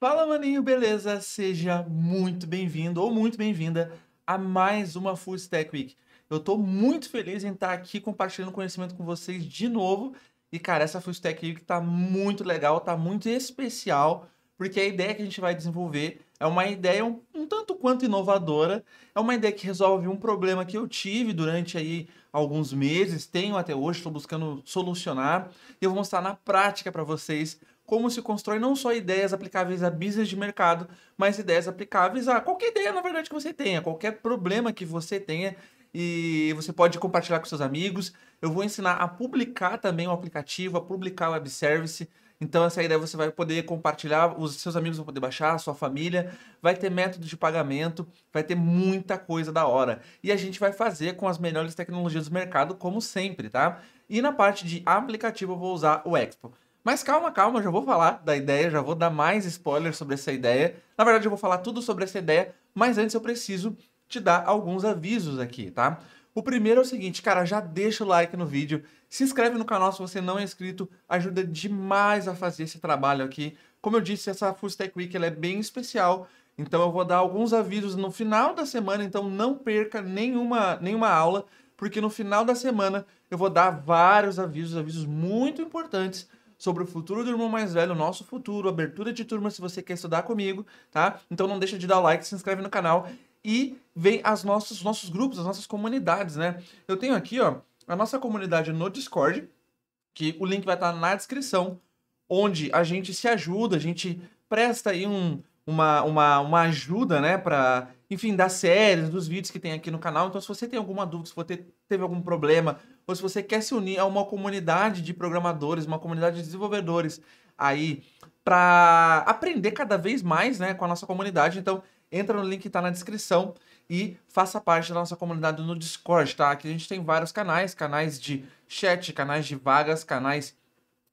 Fala, maninho, beleza? Seja muito bem-vindo ou muito bem-vinda a mais uma Full Stack Week. Eu estou muito feliz em estar aqui compartilhando conhecimento com vocês de novo. E, cara, essa Full Stack Week tá muito legal, tá muito especial, porque a ideia que a gente vai desenvolver é uma ideia um, um tanto quanto inovadora, é uma ideia que resolve um problema que eu tive durante aí alguns meses, tenho até hoje, estou buscando solucionar, e eu vou mostrar na prática para vocês como se constrói não só ideias aplicáveis a business de mercado, mas ideias aplicáveis a qualquer ideia, na verdade, que você tenha, qualquer problema que você tenha e você pode compartilhar com seus amigos. Eu vou ensinar a publicar também o aplicativo, a publicar o web service. Então essa ideia você vai poder compartilhar, os seus amigos vão poder baixar, sua família, vai ter método de pagamento, vai ter muita coisa da hora. E a gente vai fazer com as melhores tecnologias do mercado, como sempre, tá? E na parte de aplicativo eu vou usar o Expo. Mas calma, calma, já vou falar da ideia, já vou dar mais spoilers sobre essa ideia. Na verdade, eu vou falar tudo sobre essa ideia, mas antes eu preciso te dar alguns avisos aqui, tá? O primeiro é o seguinte, cara, já deixa o like no vídeo, se inscreve no canal se você não é inscrito, ajuda demais a fazer esse trabalho aqui. Como eu disse, essa Full Tech Week é bem especial, então eu vou dar alguns avisos no final da semana, então não perca nenhuma, nenhuma aula, porque no final da semana eu vou dar vários avisos, avisos muito importantes sobre o futuro do irmão mais velho, nosso futuro, abertura de turma se você quer estudar comigo, tá? Então não deixa de dar like, se inscreve no canal e vem aos nossos, nossos grupos, as nossas comunidades, né? Eu tenho aqui, ó, a nossa comunidade no Discord, que o link vai estar na descrição, onde a gente se ajuda, a gente presta aí um, uma, uma, uma ajuda, né, para enfim, das séries, dos vídeos que tem aqui no canal. Então, se você tem alguma dúvida, se você teve algum problema ou se você quer se unir a uma comunidade de programadores, uma comunidade de desenvolvedores aí para aprender cada vez mais, né, com a nossa comunidade. Então, entra no link que está na descrição e faça parte da nossa comunidade no Discord, tá? Aqui a gente tem vários canais, canais de chat, canais de vagas, canais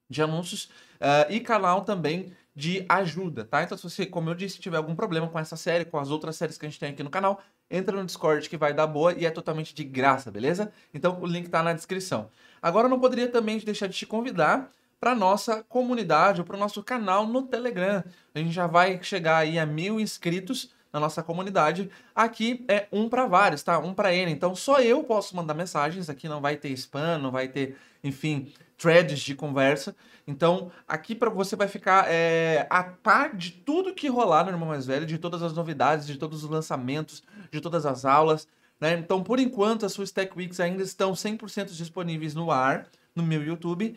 de anúncios uh, e canal também de ajuda, tá? Então, se você, como eu disse, tiver algum problema com essa série, com as outras séries que a gente tem aqui no canal, entra no Discord que vai dar boa e é totalmente de graça, beleza? Então o link tá na descrição. Agora eu não poderia também deixar de te convidar para nossa comunidade ou para o nosso canal no Telegram. A gente já vai chegar aí a mil inscritos na nossa comunidade. Aqui é um para vários, tá? Um para ele. Então só eu posso mandar mensagens. Aqui não vai ter spam, não vai ter, enfim, threads de conversa. Então, aqui para você vai ficar é, a par de tudo que rolar no Irmão Mais Velho, de todas as novidades, de todos os lançamentos, de todas as aulas. Né? Então, por enquanto, as suas Tech Weeks ainda estão 100% disponíveis no ar, no meu YouTube.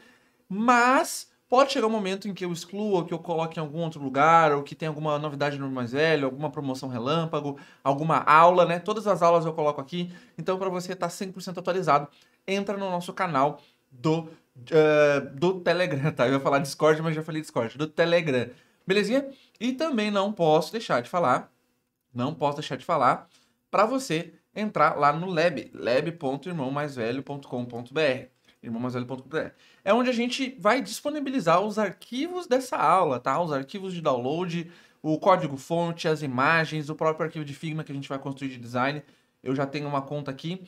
Mas pode chegar um momento em que eu exclua, que eu coloque em algum outro lugar, ou que tem alguma novidade no mais velho, alguma promoção relâmpago, alguma aula, né? Todas as aulas eu coloco aqui. Então, para você estar tá 100% atualizado, entra no nosso canal do uh, do Telegram, tá? Eu ia falar Discord, mas já falei Discord, do Telegram, belezinha? E também não posso deixar de falar, não posso deixar de falar, para você entrar lá no Lab, lab.irmãomaisvelho.com.br irmãomaisvelho.com.br é onde a gente vai disponibilizar os arquivos dessa aula, tá? Os arquivos de download, o código-fonte, as imagens, o próprio arquivo de Figma que a gente vai construir de design. Eu já tenho uma conta aqui.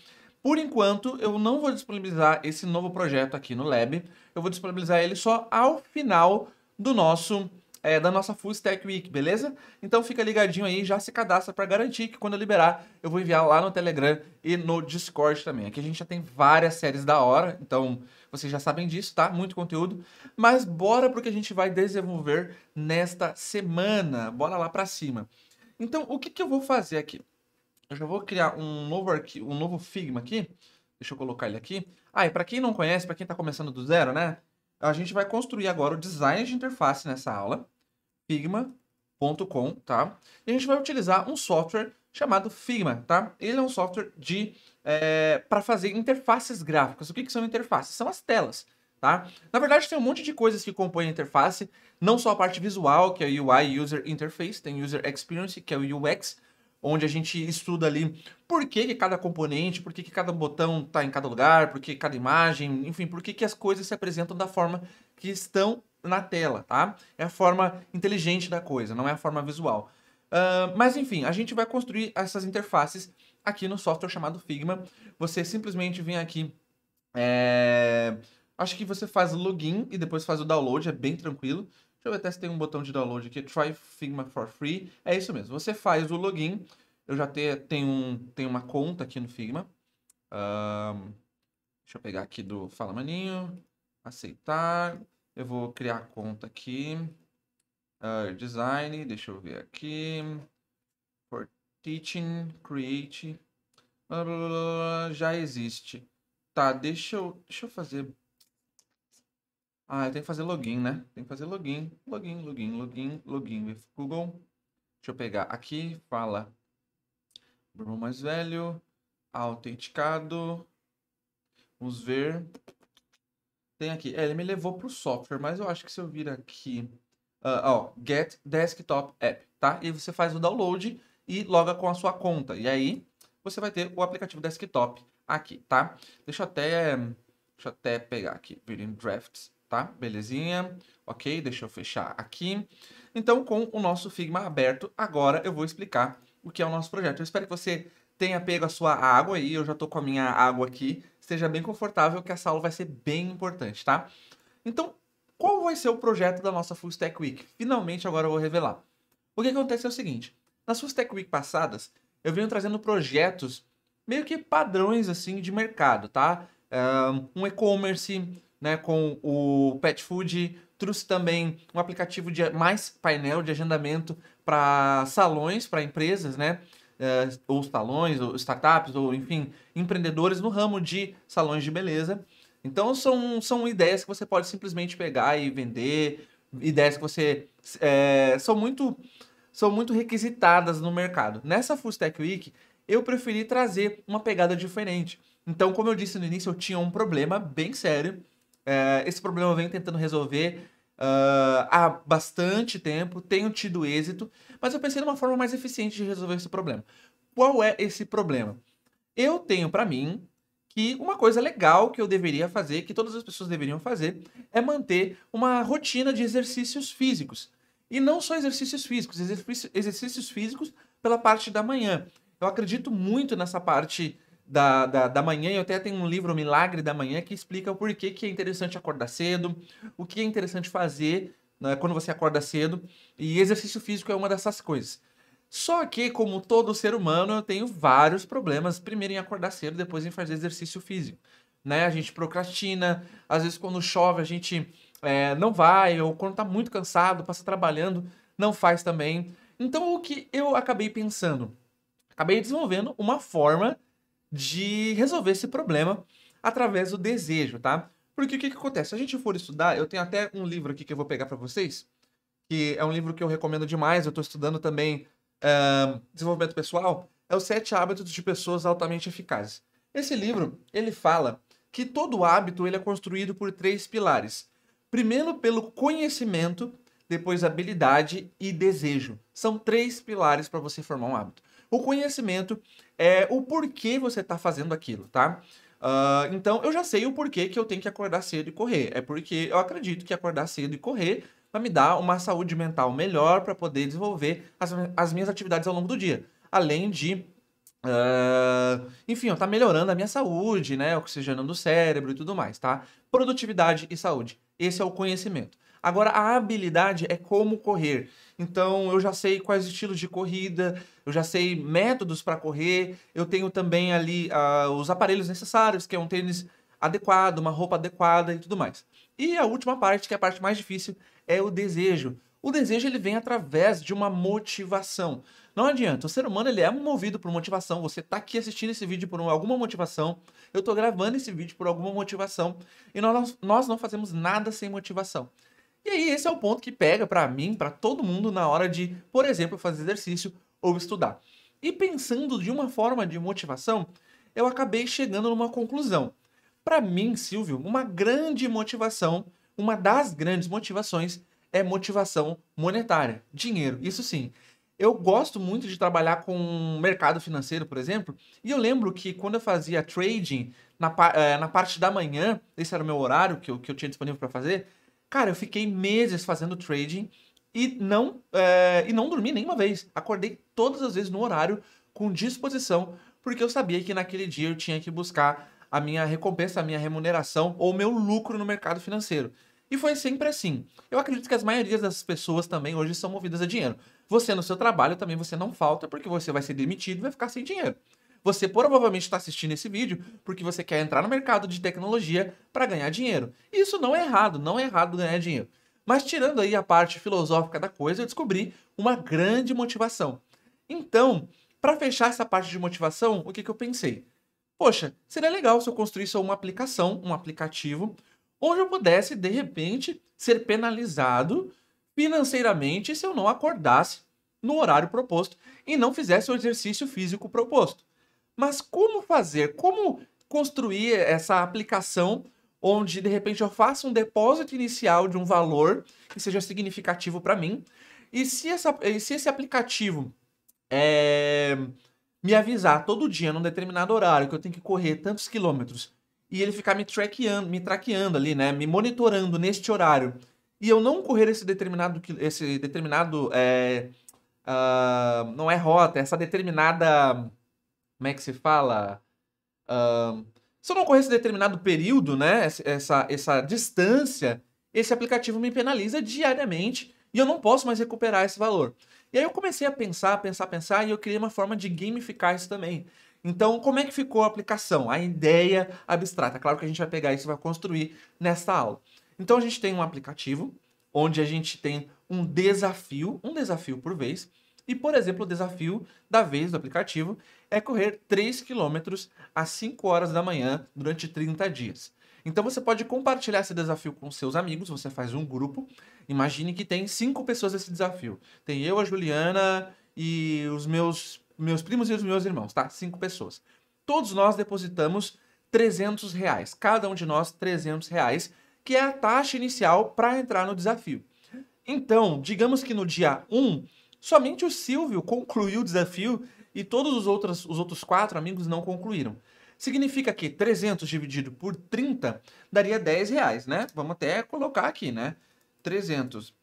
Por enquanto, eu não vou disponibilizar esse novo projeto aqui no Lab. Eu vou disponibilizar ele só ao final do nosso é, da nossa Full Stack Week, beleza? Então fica ligadinho aí, já se cadastra para garantir que quando eu liberar, eu vou enviar lá no Telegram e no Discord também. Aqui a gente já tem várias séries da hora, então vocês já sabem disso, tá? Muito conteúdo. Mas bora pro que a gente vai desenvolver nesta semana. Bora lá para cima. Então, o que, que eu vou fazer aqui? Eu já vou criar um novo arquivo, um novo Figma aqui. Deixa eu colocar ele aqui. Ah, e para quem não conhece, para quem está começando do zero, né? A gente vai construir agora o design de interface nessa aula. Figma.com, tá? E a gente vai utilizar um software chamado Figma, tá? Ele é um software de é, eh, para fazer interfaces gráficas. O que, que são interfaces? São as telas, tá? Na verdade, tem um monte de coisas que compõem a interface, não só a parte visual, que é o UI User Interface, tem User Experience, que é o UX, onde a gente estuda ali por que, que cada componente, por que, que cada botão está em cada lugar, por que cada imagem, enfim, por que, que as coisas se apresentam da forma que estão na tela, tá? É a forma inteligente da coisa, não é a forma visual. Uh, mas enfim, a gente vai construir essas interfaces aqui no software chamado Figma. Você simplesmente vem aqui. É... Acho que você faz o login e depois faz o download, é bem tranquilo eu ver até se tem um botão de download aqui, Try Figma for Free. É isso mesmo, você faz o login. Eu já te, tenho, um, tenho uma conta aqui no Figma. Um, deixa eu pegar aqui do Fala Maninho, aceitar. Eu vou criar a conta aqui. Uh, design, deixa eu ver aqui. For teaching, create. Blá, blá, blá, já existe. Tá, deixa eu, deixa eu fazer ah, eu tenho que fazer login, né? Tem que fazer login, login, login, login, login with Google. Deixa eu pegar aqui, fala Bruno mais velho, autenticado, vamos ver. Tem aqui, é, ele me levou para o software, mas eu acho que se eu vir aqui, uh, ó, Get Desktop App, tá? E você faz o download e loga com a sua conta. E aí, você vai ter o aplicativo desktop aqui, tá? Deixa eu até, deixa eu até pegar aqui, Building Drafts tá? Belezinha? Ok, deixa eu fechar aqui. Então, com o nosso Figma aberto, agora eu vou explicar o que é o nosso projeto. Eu espero que você tenha pego a sua água aí, eu já tô com a minha água aqui. Esteja bem confortável que essa aula vai ser bem importante, tá? Então, qual vai ser o projeto da nossa Full Stack Week? Finalmente agora eu vou revelar. O que acontece é o seguinte, nas Full Stack Week passadas, eu venho trazendo projetos meio que padrões assim de mercado, tá? Um e-commerce, né, com o Pet Food, trouxe também um aplicativo de mais painel de agendamento para salões, para empresas, né? Uh, ou salões, ou startups, ou enfim, empreendedores no ramo de salões de beleza. Então são, são ideias que você pode simplesmente pegar e vender, ideias que você. É, são, muito, são muito requisitadas no mercado. Nessa Fustec Week, eu preferi trazer uma pegada diferente. Então, como eu disse no início, eu tinha um problema bem sério é, esse problema eu venho tentando resolver uh, há bastante tempo, tenho tido êxito, mas eu pensei numa forma mais eficiente de resolver esse problema. Qual é esse problema? Eu tenho para mim que uma coisa legal que eu deveria fazer, que todas as pessoas deveriam fazer, é manter uma rotina de exercícios físicos. E não só exercícios físicos, exercícios físicos pela parte da manhã. Eu acredito muito nessa parte da, da, da manhã. Eu até tenho um livro, Milagre da Manhã, que explica por que, que é interessante acordar cedo, o que é interessante fazer né, quando você acorda cedo. E exercício físico é uma dessas coisas. Só que, como todo ser humano, eu tenho vários problemas. Primeiro em acordar cedo, depois em fazer exercício físico. Né? A gente procrastina, às vezes quando chove a gente é, não vai, ou quando está muito cansado, passa trabalhando, não faz também. Então, o que eu acabei pensando? Acabei desenvolvendo uma forma de resolver esse problema através do desejo, tá? Porque o que, que acontece? Se a gente for estudar, eu tenho até um livro aqui que eu vou pegar para vocês, que é um livro que eu recomendo demais, eu estou estudando também uh, desenvolvimento pessoal, é o Sete Hábitos de Pessoas Altamente Eficazes. Esse livro, ele fala que todo hábito ele é construído por três pilares. Primeiro pelo conhecimento, depois habilidade e desejo. São três pilares para você formar um hábito o conhecimento é o porquê você está fazendo aquilo, tá? Uh, então, eu já sei o porquê que eu tenho que acordar cedo e correr. É porque eu acredito que acordar cedo e correr vai me dar uma saúde mental melhor para poder desenvolver as, as minhas atividades ao longo do dia. Além de Uh, enfim, ó, tá melhorando a minha saúde, né? Oxigenando o cérebro e tudo mais, tá? Produtividade e saúde. Esse é o conhecimento. Agora, a habilidade é como correr. Então eu já sei quais estilos de corrida, eu já sei métodos para correr, eu tenho também ali uh, os aparelhos necessários, que é um tênis adequado, uma roupa adequada e tudo mais. E a última parte, que é a parte mais difícil, é o desejo. O desejo ele vem através de uma motivação. Não adianta, o ser humano ele é movido por motivação. Você está aqui assistindo esse vídeo por alguma motivação. Eu estou gravando esse vídeo por alguma motivação. E nós, nós não fazemos nada sem motivação. E aí esse é o ponto que pega para mim, para todo mundo na hora de, por exemplo, fazer exercício ou estudar. E pensando de uma forma de motivação, eu acabei chegando numa conclusão. Para mim, Silvio, uma grande motivação, uma das grandes motivações é motivação monetária, dinheiro. Isso sim. Eu gosto muito de trabalhar com mercado financeiro, por exemplo, e eu lembro que quando eu fazia trading, na, eh, na parte da manhã, esse era o meu horário que eu, que eu tinha disponível para fazer, Cara, eu fiquei meses fazendo trading e não, é, e não dormi nenhuma vez. Acordei todas as vezes no horário com disposição, porque eu sabia que naquele dia eu tinha que buscar a minha recompensa, a minha remuneração ou o meu lucro no mercado financeiro. E foi sempre assim. Eu acredito que as maiorias das pessoas também hoje são movidas a dinheiro. Você no seu trabalho também você não falta porque você vai ser demitido e vai ficar sem dinheiro. Você provavelmente está assistindo esse vídeo porque você quer entrar no mercado de tecnologia para ganhar dinheiro. Isso não é errado, não é errado ganhar dinheiro. Mas tirando aí a parte filosófica da coisa, eu descobri uma grande motivação. Então, para fechar essa parte de motivação, o que, que eu pensei? Poxa, seria legal se eu construísse uma aplicação, um aplicativo, onde eu pudesse, de repente, ser penalizado financeiramente se eu não acordasse no horário proposto e não fizesse o exercício físico proposto. Mas como fazer? Como construir essa aplicação onde de repente eu faça um depósito inicial de um valor que seja significativo para mim? E se, essa, e se esse aplicativo é, me avisar todo dia num determinado horário que eu tenho que correr tantos quilômetros e ele ficar me traqueando, me traqueando ali, né, me monitorando neste horário e eu não correr esse determinado esse determinado é, uh, não é rota, é essa determinada como é que se fala? Uh, se eu não corresse determinado período, né? Essa, essa distância, esse aplicativo me penaliza diariamente e eu não posso mais recuperar esse valor. E aí eu comecei a pensar, pensar, pensar, e eu queria uma forma de gamificar isso também. Então, como é que ficou a aplicação? A ideia abstrata. Claro que a gente vai pegar isso e vai construir nesta aula. Então, a gente tem um aplicativo onde a gente tem um desafio, um desafio por vez. E, por exemplo, o desafio da vez do aplicativo é correr 3 quilômetros às 5 horas da manhã durante 30 dias. Então você pode compartilhar esse desafio com seus amigos, você faz um grupo. Imagine que tem cinco pessoas nesse desafio. Tem eu, a Juliana e os meus meus primos e os meus irmãos, tá? Cinco pessoas. Todos nós depositamos 300 reais, cada um de nós 300 reais, que é a taxa inicial para entrar no desafio. Então, digamos que no dia 1, somente o Silvio concluiu o desafio e todos os outros, os outros quatro amigos não concluíram. Significa que 300 dividido por 30 daria 10 reais, né? Vamos até colocar aqui, né? 300,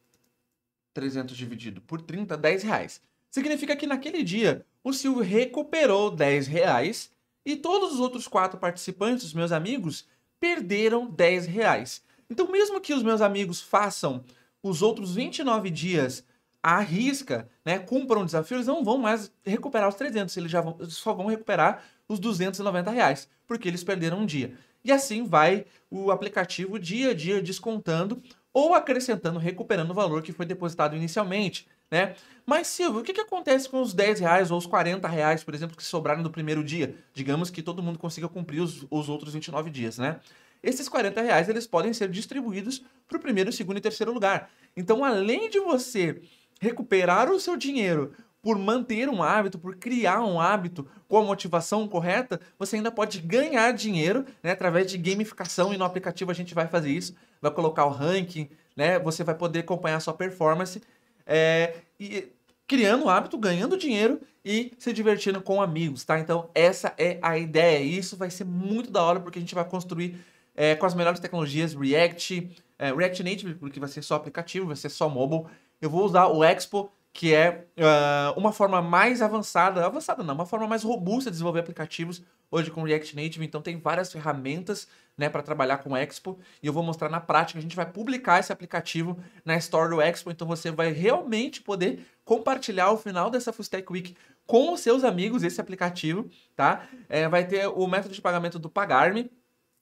300 dividido por 30, 10 reais. Significa que naquele dia o Silvio recuperou 10 reais e todos os outros quatro participantes, os meus amigos, perderam 10 reais. Então, mesmo que os meus amigos façam os outros 29 dias arrisca, né, cumpram o desafio, eles não vão mais recuperar os 300, eles já vão, só vão recuperar os 290 reais, porque eles perderam um dia. E assim vai o aplicativo dia a dia descontando ou acrescentando, recuperando o valor que foi depositado inicialmente, né? Mas Silvio, o que, que acontece com os 10 reais ou os 40 reais, por exemplo, que sobraram do primeiro dia? Digamos que todo mundo consiga cumprir os, os outros 29 dias, né? Esses 40 reais eles podem ser distribuídos para o primeiro, segundo e terceiro lugar. Então, além de você recuperar o seu dinheiro por manter um hábito, por criar um hábito com a motivação correta, você ainda pode ganhar dinheiro né, através de gamificação e no aplicativo a gente vai fazer isso, vai colocar o ranking, né, você vai poder acompanhar a sua performance, é, e criando o hábito, ganhando dinheiro e se divertindo com amigos, tá? Então essa é a ideia e isso vai ser muito da hora porque a gente vai construir é, com as melhores tecnologias React, é, React Native, porque vai ser só aplicativo, vai ser só mobile, eu vou usar o Expo, que é uh, uma forma mais avançada, avançada não, uma forma mais robusta de desenvolver aplicativos hoje com React Native, então tem várias ferramentas né, para trabalhar com o Expo e eu vou mostrar na prática. A gente vai publicar esse aplicativo na Store do Expo, então você vai realmente poder compartilhar o final dessa Fustech Week com os seus amigos esse aplicativo, tá? É, vai ter o método de pagamento do Pagarme,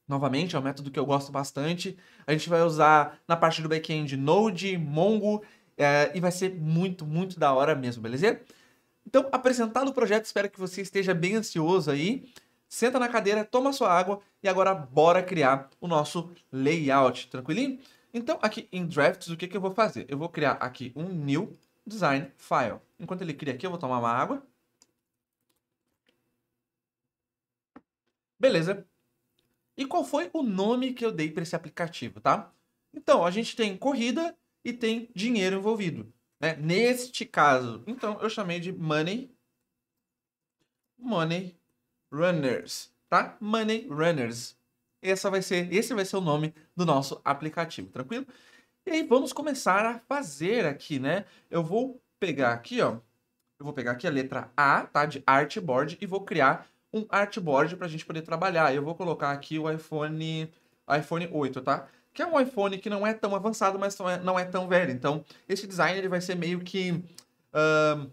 novamente, é um método que eu gosto bastante. A gente vai usar na parte do back-end Node, Mongo é, e vai ser muito, muito da hora mesmo, beleza? Então, apresentado o projeto, espero que você esteja bem ansioso aí. Senta na cadeira, toma sua água e agora bora criar o nosso layout, tranquilinho? Então, aqui em Drafts, o que, que eu vou fazer? Eu vou criar aqui um New Design File. Enquanto ele cria aqui, eu vou tomar uma água. Beleza. E qual foi o nome que eu dei para esse aplicativo, tá? Então, a gente tem corrida e tem dinheiro envolvido. Né? Neste caso, então eu chamei de money, money runners, tá? Money runners. Essa vai ser, esse vai ser o nome do nosso aplicativo, tranquilo? E aí vamos começar a fazer aqui, né? Eu vou pegar aqui, ó. Eu vou pegar aqui a letra A, tá? De artboard e vou criar um artboard para a gente poder trabalhar. Eu vou colocar aqui o iPhone, iPhone 8, tá? que é um iPhone que não é tão avançado, mas não é, é tão velho. Então, esse design ele vai ser meio que uh,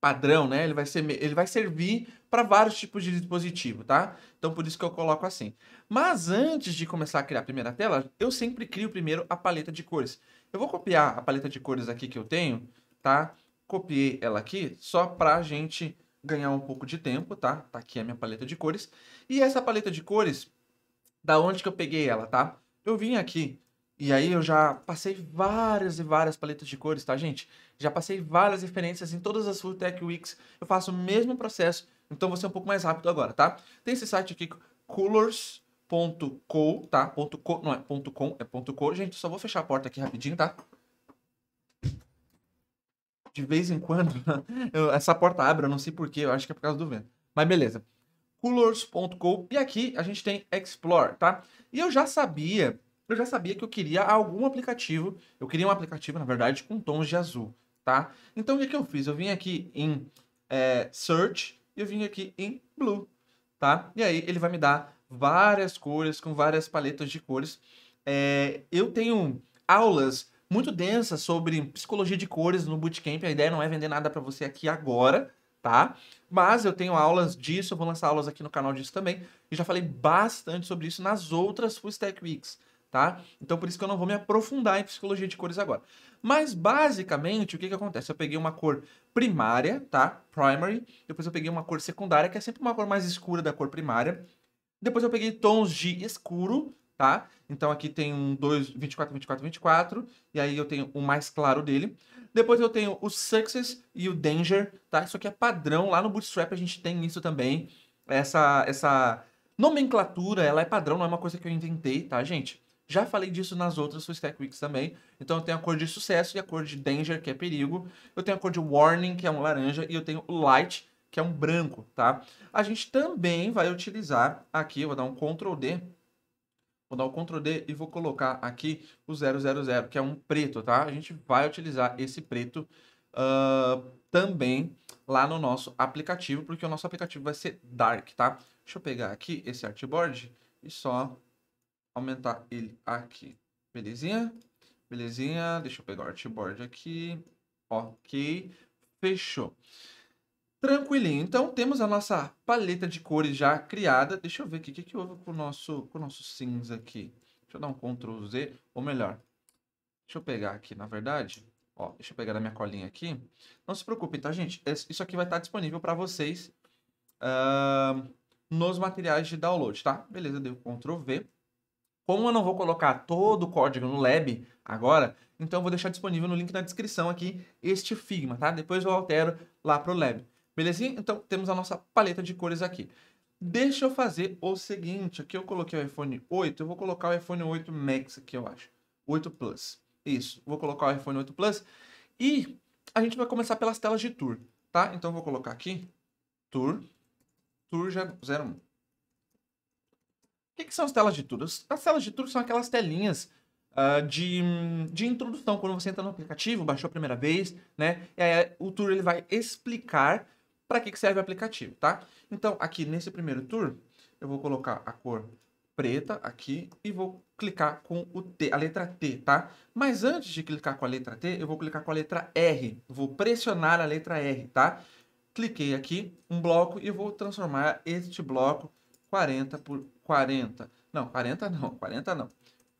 padrão, né? Ele vai, ser, ele vai servir para vários tipos de dispositivo, tá? Então, por isso que eu coloco assim. Mas antes de começar a criar a primeira tela, eu sempre crio primeiro a paleta de cores. Eu vou copiar a paleta de cores aqui que eu tenho, tá? Copiei ela aqui só para a gente ganhar um pouco de tempo, tá? Tá aqui a minha paleta de cores. E essa paleta de cores, da onde que eu peguei ela, tá? Eu vim aqui e aí eu já passei várias e várias paletas de cores, tá, gente? Já passei várias referências em todas as Full Tech Weeks. Eu faço o mesmo processo, então você é um pouco mais rápido agora, tá? Tem esse site aqui, colors.co, tá? Ponto .co, não é ponto .com, é ponto .co. Gente, só vou fechar a porta aqui rapidinho, tá? De vez em quando, essa porta abre, eu não sei porquê, eu acho que é por causa do vento. Mas beleza colors.co e aqui a gente tem explore, tá? E eu já sabia, eu já sabia que eu queria algum aplicativo, eu queria um aplicativo, na verdade, com tons de azul, tá? Então o que, que eu fiz? Eu vim aqui em é, search e eu vim aqui em blue, tá? E aí ele vai me dar várias cores, com várias paletas de cores. É, eu tenho aulas muito densas sobre psicologia de cores no Bootcamp. A ideia não é vender nada para você aqui agora, tá? Mas eu tenho aulas disso, eu vou lançar aulas aqui no canal disso também. E já falei bastante sobre isso nas outras Full Stack Weeks, tá? Então por isso que eu não vou me aprofundar em psicologia de cores agora. Mas basicamente, o que que acontece? Eu peguei uma cor primária, tá? Primary. Depois eu peguei uma cor secundária, que é sempre uma cor mais escura da cor primária. Depois eu peguei tons de escuro tá? Então aqui tem um 2, 24, 24, 24, e aí eu tenho o mais claro dele. Depois eu tenho o Success e o Danger, tá? Isso aqui é padrão, lá no Bootstrap a gente tem isso também. Essa, essa nomenclatura, ela é padrão, não é uma coisa que eu inventei, tá, gente? Já falei disso nas outras Stack Weeks também. Então eu tenho a cor de sucesso e a cor de danger, que é perigo. Eu tenho a cor de warning, que é um laranja. E eu tenho o light, que é um branco, tá? A gente também vai utilizar aqui, eu vou dar um Ctrl D Vou dar o Ctrl D e vou colocar aqui o 000, que é um preto, tá? A gente vai utilizar esse preto uh, também lá no nosso aplicativo, porque o nosso aplicativo vai ser dark, tá? Deixa eu pegar aqui esse artboard e só aumentar ele aqui. Belezinha? Belezinha? Deixa eu pegar o artboard aqui. Ok. Fechou. Tranquilinho. Então temos a nossa paleta de cores já criada. Deixa eu ver aqui o que, que houve com o, nosso, com o nosso cinza aqui. Deixa eu dar um Ctrl Z, ou melhor, deixa eu pegar aqui, na verdade, ó, deixa eu pegar na minha colinha aqui. Não se preocupem, tá, gente? Isso aqui vai estar tá disponível para vocês uh, nos materiais de download, tá? Beleza, deu Ctrl V. Como eu não vou colocar todo o código no lab agora, então eu vou deixar disponível no link na descrição aqui este Figma, tá? Depois eu altero lá pro lab. Belezinha? Então, temos a nossa paleta de cores aqui. Deixa eu fazer o seguinte, aqui eu coloquei o iPhone 8, eu vou colocar o iPhone 8 Max aqui, eu acho. 8 Plus. Isso, vou colocar o iPhone 8 Plus. E a gente vai começar pelas telas de tour, tá? Então, eu vou colocar aqui, tour, tour já 01. É o que, que são as telas de tour? As telas de tour são aquelas telinhas Uh, de, de introdução. Quando você entra no aplicativo, baixou a primeira vez, né? É, o tour ele vai explicar para que, que serve o aplicativo, tá? Então, aqui nesse primeiro tour, eu vou colocar a cor preta aqui e vou clicar com o T, a letra T, tá? Mas antes de clicar com a letra T, eu vou clicar com a letra R. Vou pressionar a letra R, tá? Cliquei aqui, um bloco, e vou transformar este bloco 40 por 40. Não, 40 não, 40 não.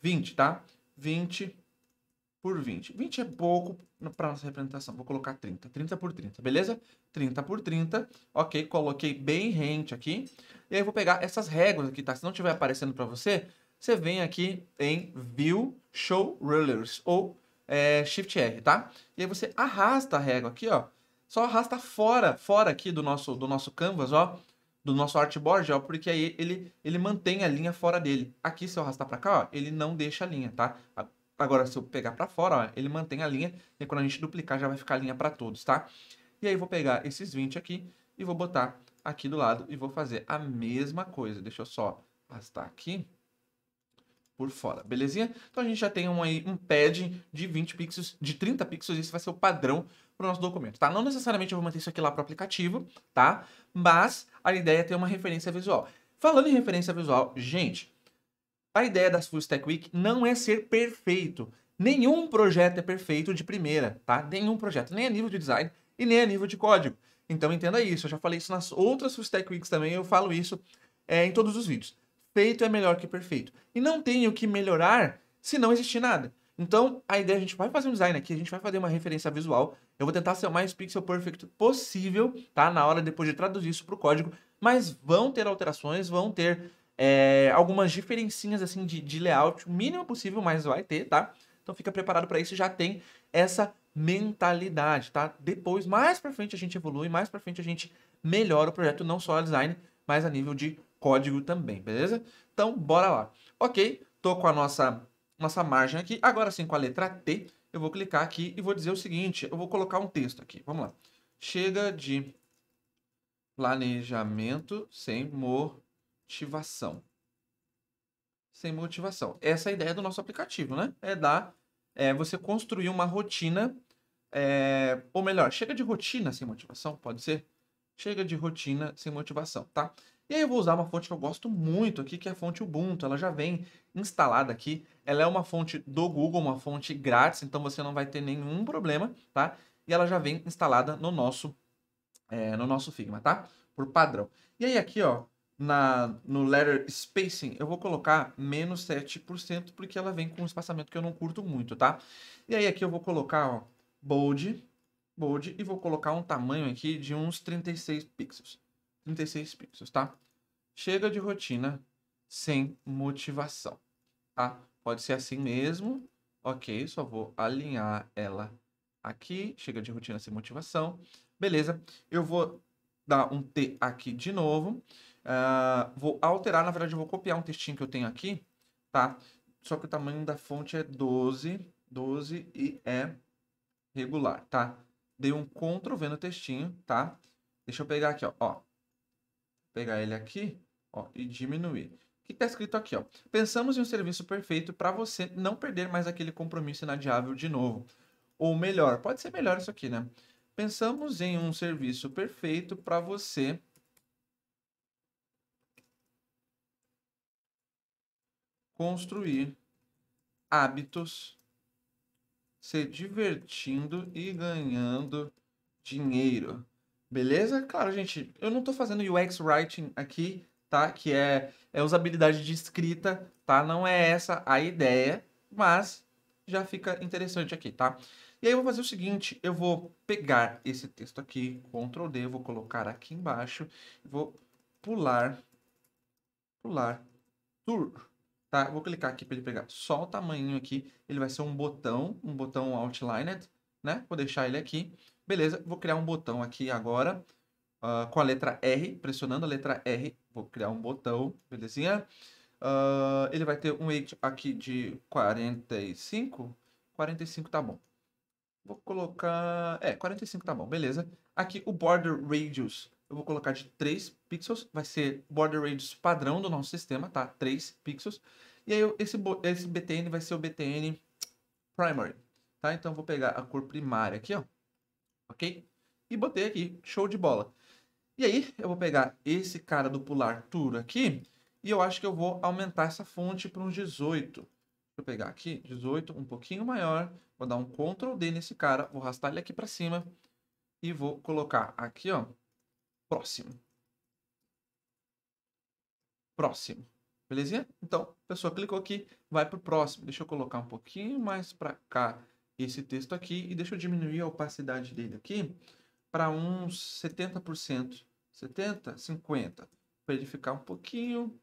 20, tá? 20 por 20. 20 é pouco para nossa representação. Vou colocar 30. 30 por 30, beleza? 30 por 30. Ok, coloquei bem rente aqui. E aí eu vou pegar essas regras aqui, tá? Se não estiver aparecendo para você, você vem aqui em View Show Rulers ou é, Shift R, tá? E aí você arrasta a régua aqui, ó. Só arrasta fora, fora aqui do nosso, do nosso canvas, ó. Do nosso artboard, ó. Porque aí ele, ele mantém a linha fora dele. Aqui, se eu arrastar para cá, ó, ele não deixa a linha, tá? Agora, se eu pegar para fora, ó, ele mantém a linha. E quando a gente duplicar, já vai ficar a linha para todos, tá? E aí, eu vou pegar esses 20 aqui e vou botar aqui do lado. E vou fazer a mesma coisa. Deixa eu só arrastar aqui por fora, belezinha? Então a gente já tem um, aí, um pad de 20 pixels, de 30 pixels, esse vai ser o padrão para o nosso documento, tá? Não necessariamente eu vou manter isso aqui lá para o aplicativo, tá? Mas a ideia é ter uma referência visual. Falando em referência visual, gente, a ideia da Full Stack Week não é ser perfeito. Nenhum projeto é perfeito de primeira, tá? Nenhum projeto, nem a nível de design e nem a nível de código. Então entenda isso, eu já falei isso nas outras Full Stack Weeks também, eu falo isso é, em todos os vídeos. Feito é melhor que perfeito. E não tem o que melhorar se não existir nada. Então, a ideia, a gente vai fazer um design aqui, a gente vai fazer uma referência visual. Eu vou tentar ser o mais pixel perfect possível, tá? Na hora depois de traduzir isso para o código. Mas vão ter alterações, vão ter é, algumas diferencinhas assim de, de layout, o mínimo possível, mas vai ter, tá? Então fica preparado para isso, já tem essa mentalidade, tá? Depois, mais para frente a gente evolui, mais para frente a gente melhora o projeto, não só a design, mas a nível de código também, beleza? Então, bora lá. Ok, tô com a nossa, nossa margem aqui. Agora sim, com a letra T, eu vou clicar aqui e vou dizer o seguinte, eu vou colocar um texto aqui, vamos lá. Chega de planejamento sem morrer motivação. Sem motivação. Essa é a ideia do nosso aplicativo, né? É dar, é você construir uma rotina, é, ou melhor, chega de rotina sem motivação, pode ser? Chega de rotina sem motivação, tá? E aí eu vou usar uma fonte que eu gosto muito aqui, que é a fonte Ubuntu. Ela já vem instalada aqui. Ela é uma fonte do Google, uma fonte grátis, então você não vai ter nenhum problema, tá? E ela já vem instalada no nosso, é, no nosso Figma, tá? Por padrão. E aí aqui, ó, na, no letter spacing, eu vou colocar menos 7%, porque ela vem com um espaçamento que eu não curto muito, tá? E aí aqui eu vou colocar, ó, bold, bold, e vou colocar um tamanho aqui de uns 36 pixels. 36 pixels, tá? Chega de rotina sem motivação, tá? Pode ser assim mesmo, ok, só vou alinhar ela aqui, chega de rotina sem motivação, beleza. Eu vou dar um T aqui de novo, Uh, vou alterar, na verdade, eu vou copiar um textinho que eu tenho aqui, tá? Só que o tamanho da fonte é 12, 12 e é regular, tá? Dei um Ctrl V no textinho, tá? Deixa eu pegar aqui, ó. ó. Pegar ele aqui, ó, e diminuir. O que está escrito aqui, ó? Pensamos em um serviço perfeito para você não perder mais aquele compromisso inadiável de novo. Ou melhor, pode ser melhor isso aqui, né? Pensamos em um serviço perfeito para você construir hábitos, se divertindo e ganhando dinheiro. Beleza? Claro, gente, eu não estou fazendo UX Writing aqui, tá? Que é, é usabilidade de escrita, tá? Não é essa a ideia, mas já fica interessante aqui, tá? E aí eu vou fazer o seguinte, eu vou pegar esse texto aqui, Ctrl D, vou colocar aqui embaixo, vou pular, pular, tour, tá? Vou clicar aqui para ele pegar só o tamanho aqui. Ele vai ser um botão, um botão outlined, né? Vou deixar ele aqui. Beleza, vou criar um botão aqui agora uh, com a letra R, pressionando a letra R. Vou criar um botão, belezinha? Uh, ele vai ter um weight aqui de 45. 45 tá bom. Vou colocar... É, 45 tá bom, beleza. Aqui o border radius eu vou colocar de 3 pixels, vai ser border radius padrão do nosso sistema, tá? 3 pixels. E aí esse, esse BTN vai ser o BTN primary, tá? Então eu vou pegar a cor primária aqui, ó, ok? E botei aqui, show de bola. E aí eu vou pegar esse cara do pular tour aqui e eu acho que eu vou aumentar essa fonte para uns 18. Deixa eu pegar aqui, 18, um pouquinho maior. Vou dar um Ctrl D nesse cara, vou arrastar ele aqui para cima e vou colocar aqui, ó, Próximo. Próximo. Belezinha? Então, a pessoa clicou aqui, vai para o próximo. Deixa eu colocar um pouquinho mais para cá esse texto aqui e deixa eu diminuir a opacidade dele aqui para uns 70%. 70, 50, para ele ficar um pouquinho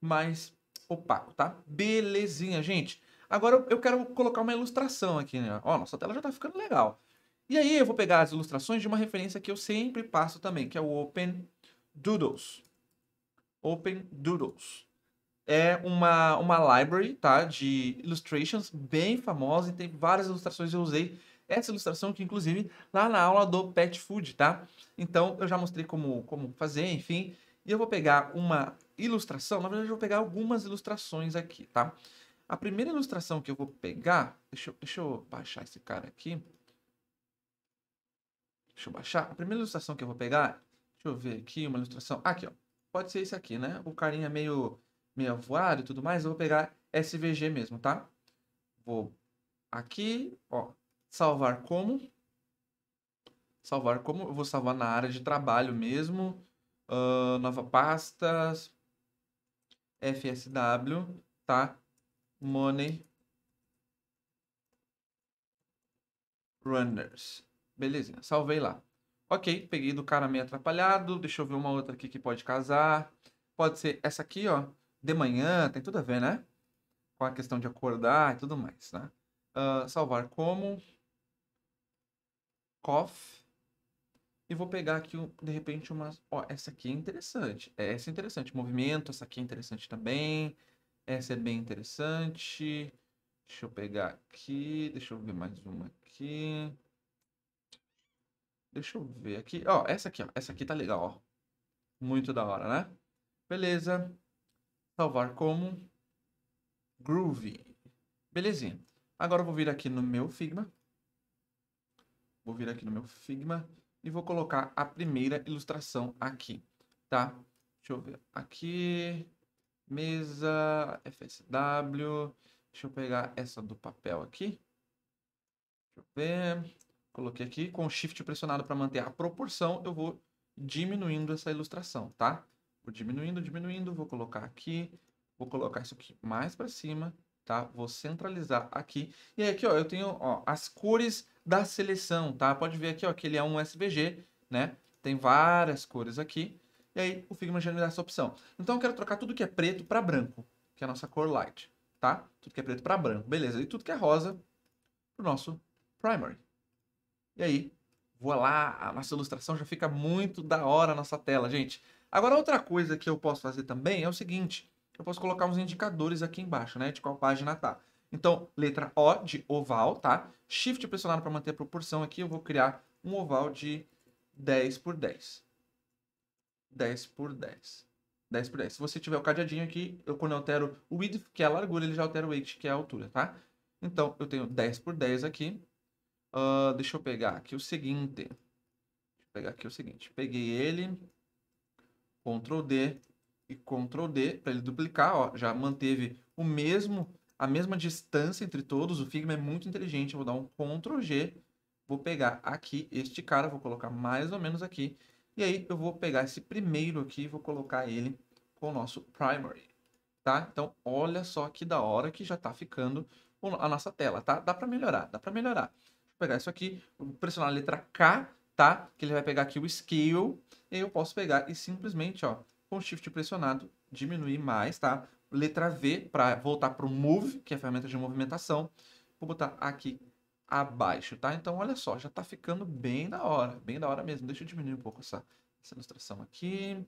mais opaco, tá? Belezinha, gente. Agora eu quero colocar uma ilustração aqui, né? Ó, nossa tela já tá ficando legal. E aí eu vou pegar as ilustrações de uma referência que eu sempre passo também, que é o Open Doodles. Open Doodles. É uma, uma library tá, de illustrations bem famosa e tem várias ilustrações que eu usei. Essa ilustração que, inclusive, lá na aula do Pet Food, tá? Então, eu já mostrei como, como fazer, enfim. E eu vou pegar uma ilustração, na verdade eu vou pegar algumas ilustrações aqui, tá? A primeira ilustração que eu vou pegar, deixa deixa eu baixar esse cara aqui. Deixa eu baixar. A primeira ilustração que eu vou pegar, deixa eu ver aqui, uma ilustração. Aqui, ó. Pode ser esse aqui, né? O carinha meio, meio voado e tudo mais. Eu vou pegar SVG mesmo, tá? Vou aqui, ó. Salvar como. Salvar como. Eu vou salvar na área de trabalho mesmo. Uh, nova pastas. FSW, tá? Money Runners. Belezinha, salvei lá. Ok, peguei do cara meio atrapalhado. Deixa eu ver uma outra aqui que pode casar. Pode ser essa aqui, ó. De manhã, tem tudo a ver, né? Com a questão de acordar e tudo mais, né? Uh, salvar como. Cough. E vou pegar aqui, de repente, umas... Ó, essa aqui é interessante. Essa é interessante. Movimento, essa aqui é interessante também. Essa é bem interessante. Deixa eu pegar aqui. Deixa eu ver mais uma aqui. Deixa eu ver aqui. Ó, essa aqui, ó. Essa aqui tá legal, ó. Muito da hora, né? Beleza. Salvar como. Groovy. Belezinha. Agora eu vou vir aqui no meu Figma. Vou vir aqui no meu Figma. E vou colocar a primeira ilustração aqui, tá? Deixa eu ver. Aqui. Mesa. FSW. Deixa eu pegar essa do papel aqui. Deixa eu ver. Coloquei aqui com o shift pressionado para manter a proporção, eu vou diminuindo essa ilustração, tá? Vou diminuindo, diminuindo, vou colocar aqui, vou colocar isso aqui mais para cima, tá? Vou centralizar aqui. E aqui, ó, eu tenho ó, as cores da seleção, tá? Pode ver aqui, ó, que ele é um SVG, né? Tem várias cores aqui. E aí o Figma já me dá essa opção. Então eu quero trocar tudo que é preto para branco, que é a nossa cor light, tá? Tudo que é preto para branco, beleza. E tudo que é rosa pro nosso primary. E aí, vou lá, a nossa ilustração já fica muito da hora a nossa tela, gente. Agora, outra coisa que eu posso fazer também é o seguinte, eu posso colocar uns indicadores aqui embaixo, né, de qual página tá. Então, letra O de oval, tá? Shift pressionado para manter a proporção aqui, eu vou criar um oval de 10 por 10. 10 por 10. 10 por 10. Se você tiver o cadeadinho aqui, eu quando eu altero o width, que é a largura, ele já altera o weight, que é a altura, tá? Então, eu tenho 10 por 10 aqui. Uh, deixa eu pegar aqui o seguinte. Deixa eu pegar aqui o seguinte. Peguei ele. Ctrl D e Ctrl D para ele duplicar. Ó, já manteve o mesmo, a mesma distância entre todos. O Figma é muito inteligente. Eu vou dar um Ctrl G. Vou pegar aqui este cara. Vou colocar mais ou menos aqui. E aí eu vou pegar esse primeiro aqui e vou colocar ele com o nosso primary. Tá? Então, olha só que da hora que já está ficando a nossa tela, tá? Dá para melhorar, dá para melhorar pegar isso aqui, vou pressionar a letra K, tá? Que ele vai pegar aqui o scale, e aí eu posso pegar e simplesmente, ó, com shift pressionado, diminuir mais, tá? Letra V para voltar para o move, que é a ferramenta de movimentação. Vou botar aqui abaixo, tá? Então, olha só, já tá ficando bem da hora, bem da hora mesmo. Deixa eu diminuir um pouco essa, essa ilustração aqui.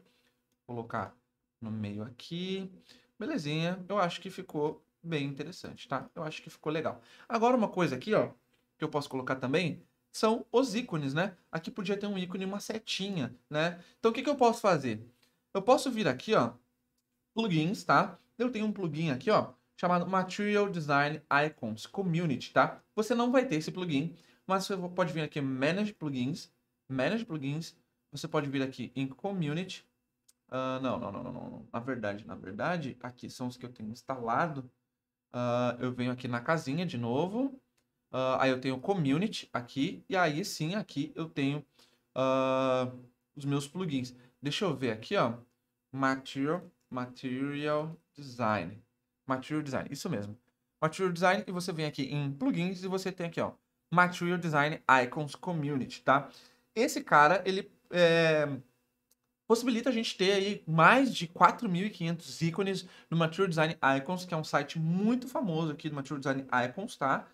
Colocar no meio aqui. Belezinha, eu acho que ficou bem interessante, tá? Eu acho que ficou legal. Agora, uma coisa aqui, ó, que eu posso colocar também são os ícones, né? Aqui podia ter um ícone, uma setinha, né? Então, o que, que eu posso fazer? Eu posso vir aqui, ó, plugins, tá? Eu tenho um plugin aqui, ó, chamado Material Design Icons Community, tá? Você não vai ter esse plugin, mas você pode vir aqui Manage Plugins, Manage Plugins, você pode vir aqui em Community, uh, não, não, não, não, não, na verdade, na verdade, aqui são os que eu tenho instalado, uh, eu venho aqui na casinha de novo, Uh, aí eu tenho community aqui, e aí sim aqui eu tenho uh, os meus plugins. Deixa eu ver aqui, ó. Material, material design. Material design, isso mesmo. Material design, e você vem aqui em plugins e você tem aqui, ó. Material design icons community, tá? Esse cara, ele é, possibilita a gente ter aí mais de 4.500 ícones no Material Design Icons, que é um site muito famoso aqui do Material Design Icons, tá?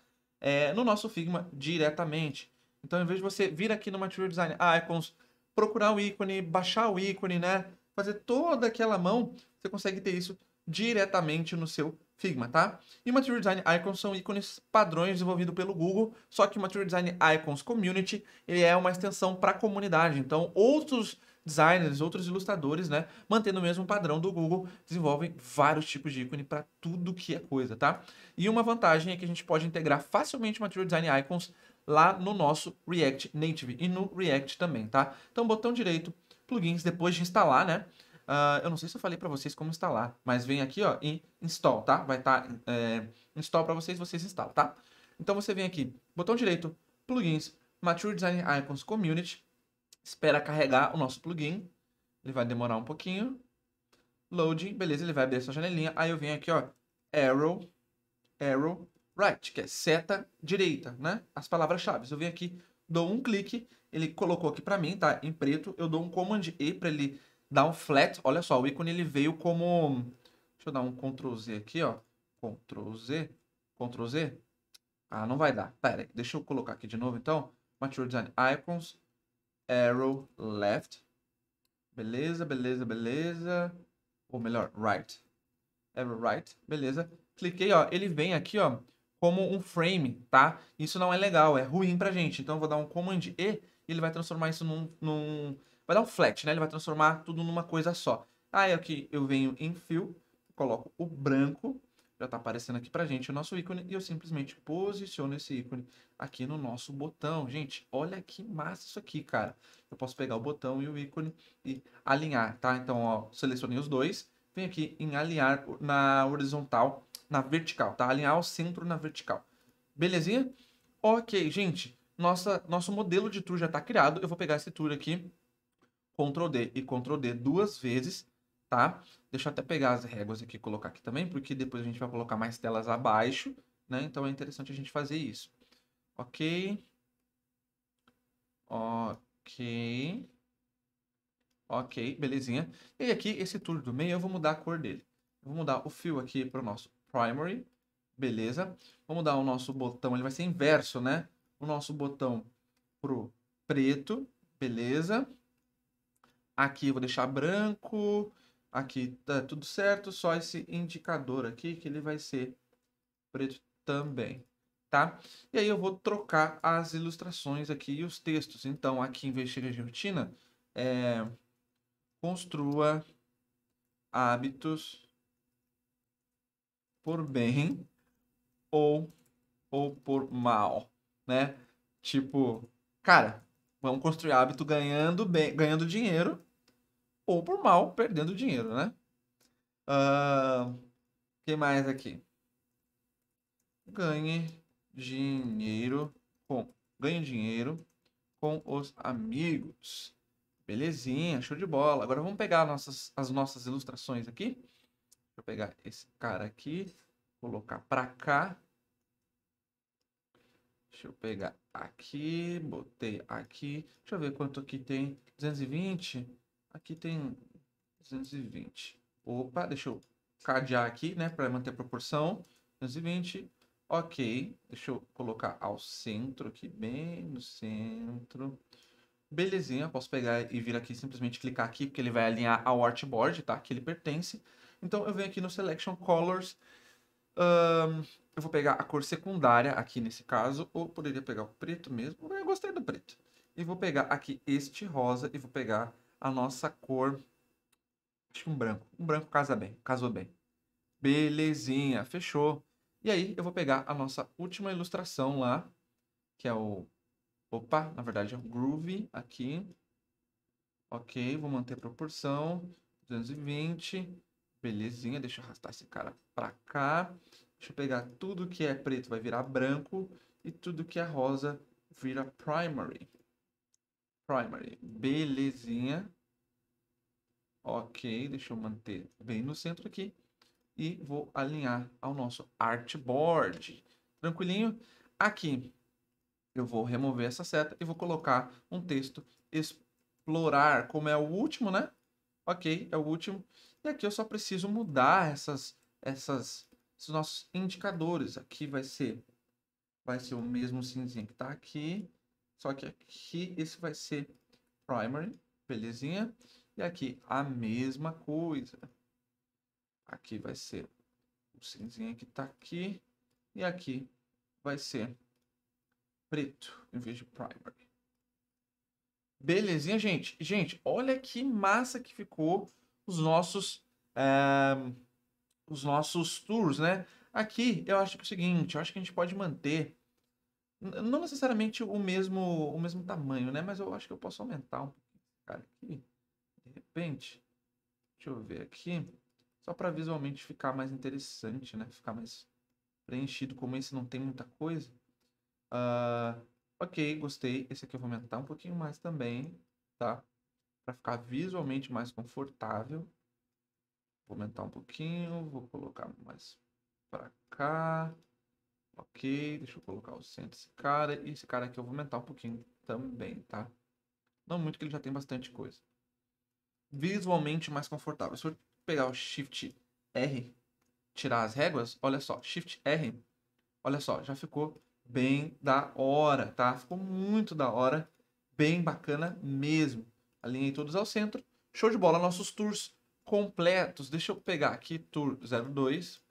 é, no nosso Figma diretamente. Então, em vez de você vir aqui no Material Design Icons, ah, é procurar o ícone, baixar o ícone, né? Fazer toda aquela mão, você consegue ter isso diretamente no seu Figma, tá? E Material Design Icons são ícones padrões desenvolvidos pelo Google, só que o Material Design Icons Community ele é uma extensão para a comunidade. Então, outros designers, outros ilustradores, né? Mantendo o mesmo padrão do Google, desenvolvem vários tipos de ícone para tudo que é coisa, tá? E uma vantagem é que a gente pode integrar facilmente Material Design Icons lá no nosso React Native e no React também, tá? Então, botão direito, plugins, depois de instalar, né? Uh, eu não sei se eu falei para vocês como instalar, mas vem aqui, ó, em Install, tá? Vai estar tá, é, Install para vocês, vocês instalam, tá? Então, você vem aqui, botão direito, plugins, Material Design Icons Community, espera carregar o nosso plugin. Ele vai demorar um pouquinho. Loading, beleza, ele vai abrir essa janelinha. Aí eu venho aqui, ó, arrow, arrow, right, que é seta direita, né? As palavras-chave. Eu venho aqui, dou um clique, ele colocou aqui para mim, tá? Em preto. Eu dou um Command E para ele dar um flat. Olha só, o ícone ele veio como... Deixa eu dar um Ctrl Z aqui, ó. Ctrl Z, Ctrl Z. Ah, não vai dar. Pera aí, deixa eu colocar aqui de novo, então. Material Design Icons, arrow left. Beleza, beleza, beleza. Ou melhor, right. Arrow right, beleza. Cliquei, ó, ele vem aqui, ó, como um frame, tá? Isso não é legal, é ruim pra gente. Então eu vou dar um command E e ele vai transformar isso num, num... Vai dar um flat, né? Ele vai transformar tudo numa coisa só. Aí aqui eu venho em fill, coloco o branco, já está aparecendo aqui para gente o nosso ícone e eu simplesmente posiciono esse ícone aqui no nosso botão. Gente, olha que massa isso aqui, cara. Eu posso pegar o botão e o ícone e alinhar, tá? Então, ó, selecionei os dois, venho aqui em alinhar na horizontal, na vertical, tá? Alinhar ao centro na vertical. Belezinha? Ok, gente, nossa, nosso modelo de tour já está criado. Eu vou pegar esse tour aqui, Ctrl D e Ctrl D duas vezes tá? Deixa eu até pegar as réguas aqui e colocar aqui também, porque depois a gente vai colocar mais telas abaixo, né? Então é interessante a gente fazer isso. Ok. Ok. Ok, belezinha. E aqui, esse tour do meio, eu vou mudar a cor dele. Eu vou mudar o fio aqui para o nosso primary. Beleza. Vou mudar o nosso botão, ele vai ser inverso, né? O nosso botão pro preto. Beleza. Aqui eu vou deixar branco. Aqui tá tudo certo, só esse indicador aqui que ele vai ser preto também, tá? E aí eu vou trocar as ilustrações aqui e os textos. Então, aqui em vez de rotina, é, construa hábitos por bem ou, ou por mal, né? Tipo, cara, vamos construir hábito ganhando bem, ganhando dinheiro ou por mal, perdendo dinheiro, né? O uh, que mais aqui? Ganhe dinheiro com. Ganhe dinheiro com os amigos. Belezinha, show de bola. Agora vamos pegar nossas, as nossas ilustrações aqui. Deixa eu pegar esse cara aqui, colocar para cá. Deixa eu pegar aqui, botei aqui. Deixa eu ver quanto aqui tem. 220? Aqui tem 220. Opa, deixa eu cadear aqui, né? Para manter a proporção. 220. Ok. Deixa eu colocar ao centro aqui, bem no centro. Belezinha, posso pegar e vir aqui, simplesmente clicar aqui, porque ele vai alinhar ao artboard, tá? Que ele pertence. Então eu venho aqui no Selection Colors. Um, eu vou pegar a cor secundária aqui nesse caso, ou poderia pegar o preto mesmo. Eu gostei do preto. E vou pegar aqui este rosa e vou pegar a nossa cor. Acho que um branco. Um branco casa bem, casou bem. Belezinha, fechou. E aí eu vou pegar a nossa última ilustração lá, que é o... Opa, na verdade é o Groove aqui. Ok, vou manter a proporção. 220. Belezinha, deixa eu arrastar esse cara pra cá. Deixa eu pegar tudo que é preto vai virar branco e tudo que é rosa vira primary primary. Belezinha. Ok, deixa eu manter bem no centro aqui. E vou alinhar ao nosso artboard. Tranquilinho? Aqui eu vou remover essa seta e vou colocar um texto explorar, como é o último, né? Ok, é o último. E aqui eu só preciso mudar essas, essas, esses nossos indicadores. Aqui vai ser, vai ser o mesmo cinzinho que está aqui. Só que aqui esse vai ser primary, belezinha? E aqui a mesma coisa. Aqui vai ser o cinzinho que está aqui. E aqui vai ser preto em vez de primary. Belezinha, gente? Gente, olha que massa que ficou os nossos, eh, os nossos tours, né? Aqui eu acho que é o seguinte, eu acho que a gente pode manter não necessariamente o mesmo, o mesmo tamanho, né? Mas eu acho que eu posso aumentar um pouquinho cara aqui. De repente. Deixa eu ver aqui. Só para visualmente ficar mais interessante, né? Ficar mais preenchido. Como esse não tem muita coisa. Uh, ok, gostei. Esse aqui eu vou aumentar um pouquinho mais também, tá? Para ficar visualmente mais confortável. Vou aumentar um pouquinho. Vou colocar mais para cá. Ok, deixa eu colocar o centro desse cara. E esse cara aqui eu vou aumentar um pouquinho também, tá? Não muito, que ele já tem bastante coisa. Visualmente mais confortável. Se eu pegar o Shift R, tirar as réguas, olha só, Shift R, olha só, já ficou bem da hora, tá? Ficou muito da hora, bem bacana mesmo. Alinhei todos ao centro. Show de bola, nossos tours completos. Deixa eu pegar aqui, tour 02.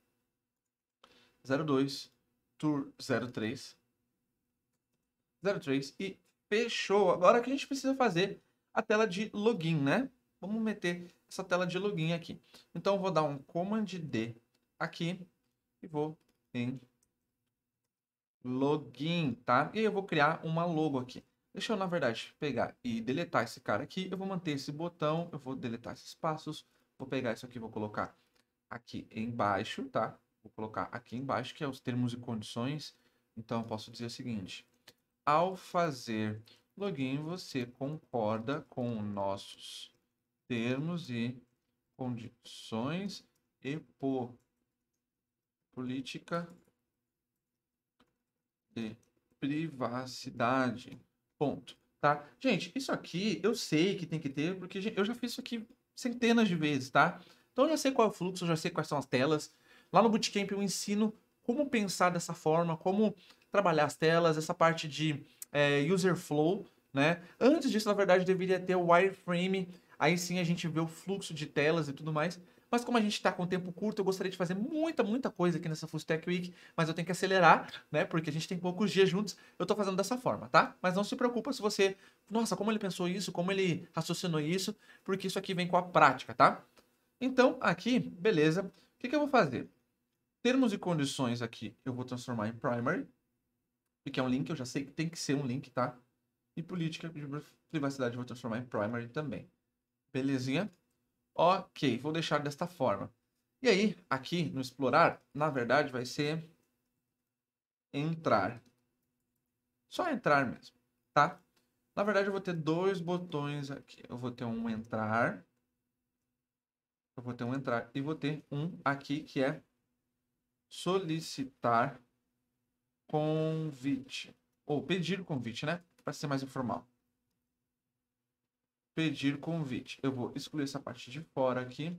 02. Tour 03. 03 e fechou. Agora o que a gente precisa fazer? A tela de login, né? Vamos meter essa tela de login aqui. Então vou dar um command D aqui e vou em login, tá? E aí eu vou criar uma logo aqui. Deixa eu, na verdade, pegar e deletar esse cara aqui. Eu vou manter esse botão, eu vou deletar esses espaços. Vou pegar isso aqui, vou colocar aqui embaixo, tá? vou colocar aqui embaixo, que é os termos e condições. Então, eu posso dizer o seguinte. Ao fazer login, você concorda com nossos termos e condições e por política de privacidade. Ponto. Tá? Gente, isso aqui eu sei que tem que ter, porque eu já fiz isso aqui centenas de vezes, tá? Então eu já sei qual é o fluxo, eu já sei quais são as telas, Lá no Bootcamp eu ensino como pensar dessa forma, como trabalhar as telas, essa parte de é, user flow, né? Antes disso, na verdade, deveria ter o wireframe, aí sim a gente vê o fluxo de telas e tudo mais. Mas como a gente está com tempo curto, eu gostaria de fazer muita, muita coisa aqui nessa Full Tech Week, mas eu tenho que acelerar, né? Porque a gente tem poucos dias juntos, eu estou fazendo dessa forma, tá? Mas não se preocupa se você, nossa, como ele pensou isso, como ele raciocinou isso, porque isso aqui vem com a prática, tá? Então, aqui, beleza. O que, que eu vou fazer? termos e condições aqui, eu vou transformar em primary, que é um link, eu já sei que tem que ser um link, tá? E política de privacidade eu vou transformar em primary também. Belezinha? Ok, vou deixar desta forma. E aí, aqui no explorar, na verdade, vai ser entrar. Só entrar mesmo, tá? Na verdade, eu vou ter dois botões aqui. Eu vou ter um entrar. Eu vou ter um entrar e vou ter um aqui que é solicitar convite. Ou pedir convite, né? Para ser mais informal. Pedir convite. Eu vou excluir essa parte de fora aqui.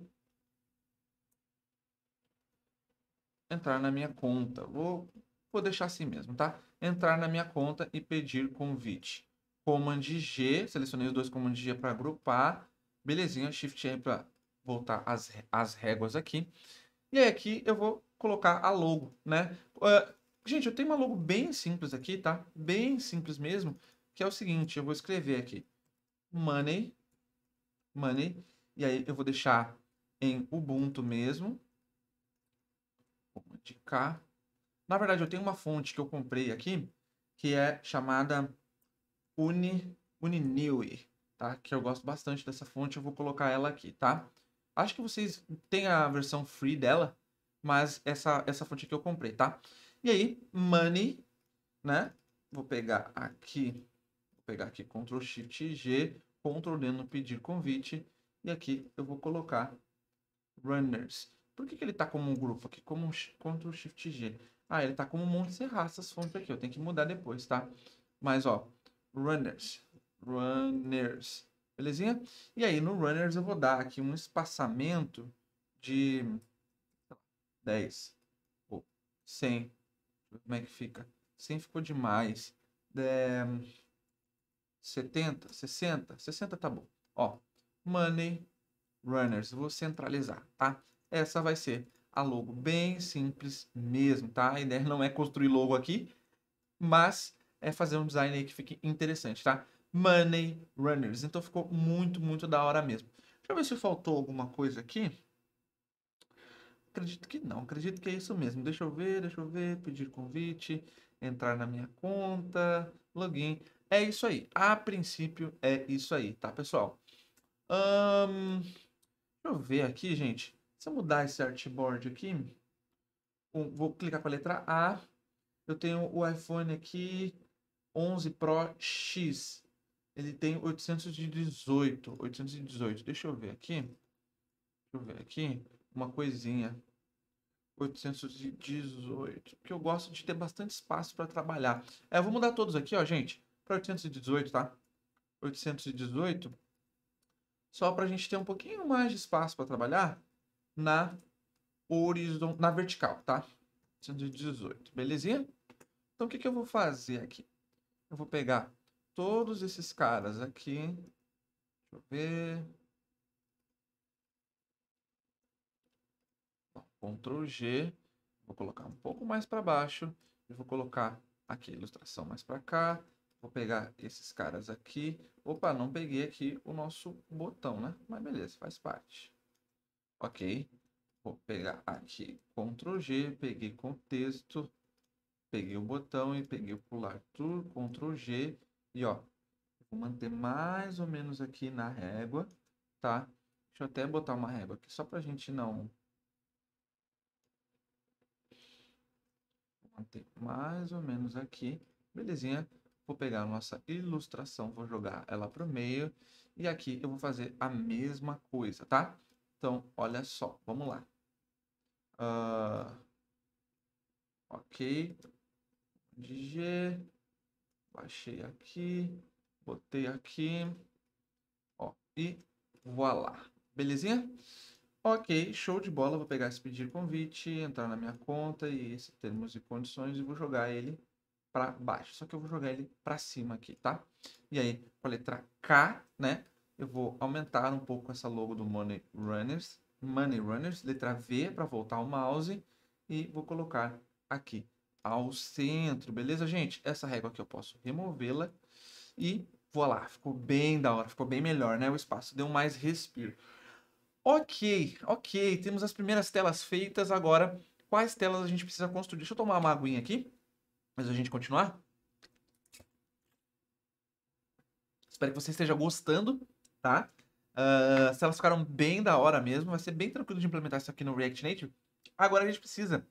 Entrar na minha conta. Vou, vou deixar assim mesmo, tá? Entrar na minha conta e pedir convite. Command G. Selecionei os dois comandos G para agrupar. Belezinha. Shift R para voltar as as réguas aqui. E aí aqui eu vou colocar a logo, né? Uh, gente, eu tenho uma logo bem simples aqui, tá? Bem simples mesmo, que é o seguinte, eu vou escrever aqui money, money, e aí eu vou deixar em Ubuntu mesmo. de cá. Na verdade, eu tenho uma fonte que eu comprei aqui, que é chamada Uni, Uninui, tá? Que eu gosto bastante dessa fonte, eu vou colocar ela aqui, tá? Acho que vocês têm a versão free dela, mas essa, essa fonte que eu comprei, tá? E aí, money, né? Vou pegar aqui, vou pegar aqui Ctrl Shift G, Ctrl D no pedir convite, e aqui eu vou colocar runners. Por que, que ele tá como um grupo aqui? Como um Ctrl Shift G. Ah, ele tá como um monte de essas fontes aqui, eu tenho que mudar depois, tá? Mas, ó, runners, runners, belezinha? E aí, no runners eu vou dar aqui um espaçamento de 10, ou 100, como é que fica? 100 ficou demais, é, 70, 60, 60 tá bom. Ó, Money Runners, vou centralizar, tá? Essa vai ser a logo bem simples mesmo, tá? A ideia não é construir logo aqui, mas é fazer um design aí que fique interessante, tá? Money Runners. Então ficou muito, muito da hora mesmo. Deixa eu ver se faltou alguma coisa aqui. Acredito que não, acredito que é isso mesmo. Deixa eu ver, deixa eu ver, pedir convite, entrar na minha conta, login. É isso aí. A princípio é isso aí, tá, pessoal? Um, deixa eu ver aqui, gente. Se eu mudar esse artboard aqui, vou clicar com a letra A. Eu tenho o iPhone aqui 11 Pro X. Ele tem 818, 818. Deixa eu ver aqui. Deixa eu ver aqui uma coisinha. 818, porque eu gosto de ter bastante espaço para trabalhar. É, eu vou mudar todos aqui, ó, gente, para 818, tá? 818, só para a gente ter um pouquinho mais de espaço para trabalhar na horizon na vertical, tá? 818, belezinha? Então, o que, que eu vou fazer aqui? Eu vou pegar todos esses caras aqui, deixa eu ver... Ctrl G, vou colocar um pouco mais para baixo, e vou colocar aqui a ilustração mais para cá, vou pegar esses caras aqui, opa, não peguei aqui o nosso botão, né? Mas beleza, faz parte. Ok, vou pegar aqui Ctrl G, peguei contexto, peguei o botão e peguei o pular tudo. Ctrl G, e ó, vou manter mais ou menos aqui na régua, tá? Deixa eu até botar uma régua aqui só para a gente não manter mais ou menos aqui. Belezinha? Vou pegar a nossa ilustração, vou jogar ela para o meio. E aqui eu vou fazer a mesma coisa, tá? Então, olha só, vamos lá. Uh, ok. De G. Baixei aqui. Botei aqui. Ó, e voilá. Belezinha? Ok, show de bola. Vou pegar esse pedir convite, entrar na minha conta e esse termos e condições e vou jogar ele para baixo. Só que eu vou jogar ele para cima aqui, tá? E aí, com a letra K, né? Eu vou aumentar um pouco essa logo do Money Runners. Money Runners, letra V para voltar o mouse e vou colocar aqui ao centro, beleza, gente? Essa régua aqui eu posso removê-la e, lá. ficou bem da hora, ficou bem melhor, né? O espaço deu mais respiro. Ok, ok, temos as primeiras telas feitas. Agora, quais telas a gente precisa construir? Deixa eu tomar uma aguinha aqui, mas a gente continuar. Espero que você esteja gostando, tá? Uh, ah, se elas ficaram bem da hora mesmo, vai ser bem tranquilo de implementar isso aqui no React Native. Agora a gente precisa,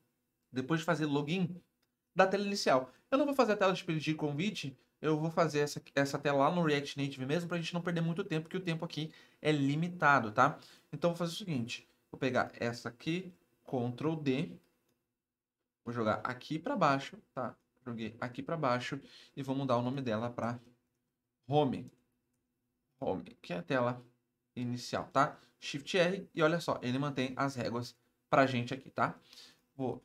depois de fazer login, da tela inicial. Eu não vou fazer a tela de pedir convite, eu vou fazer essa, essa tela lá no React Native mesmo, para a gente não perder muito tempo, porque o tempo aqui é limitado, tá? Então, vou fazer o seguinte. Vou pegar essa aqui, Ctrl D. Vou jogar aqui para baixo, tá? Joguei aqui para baixo e vou mudar o nome dela para Home. Home, que é a tela inicial, tá? Shift R e olha só, ele mantém as réguas a gente aqui, tá? Vou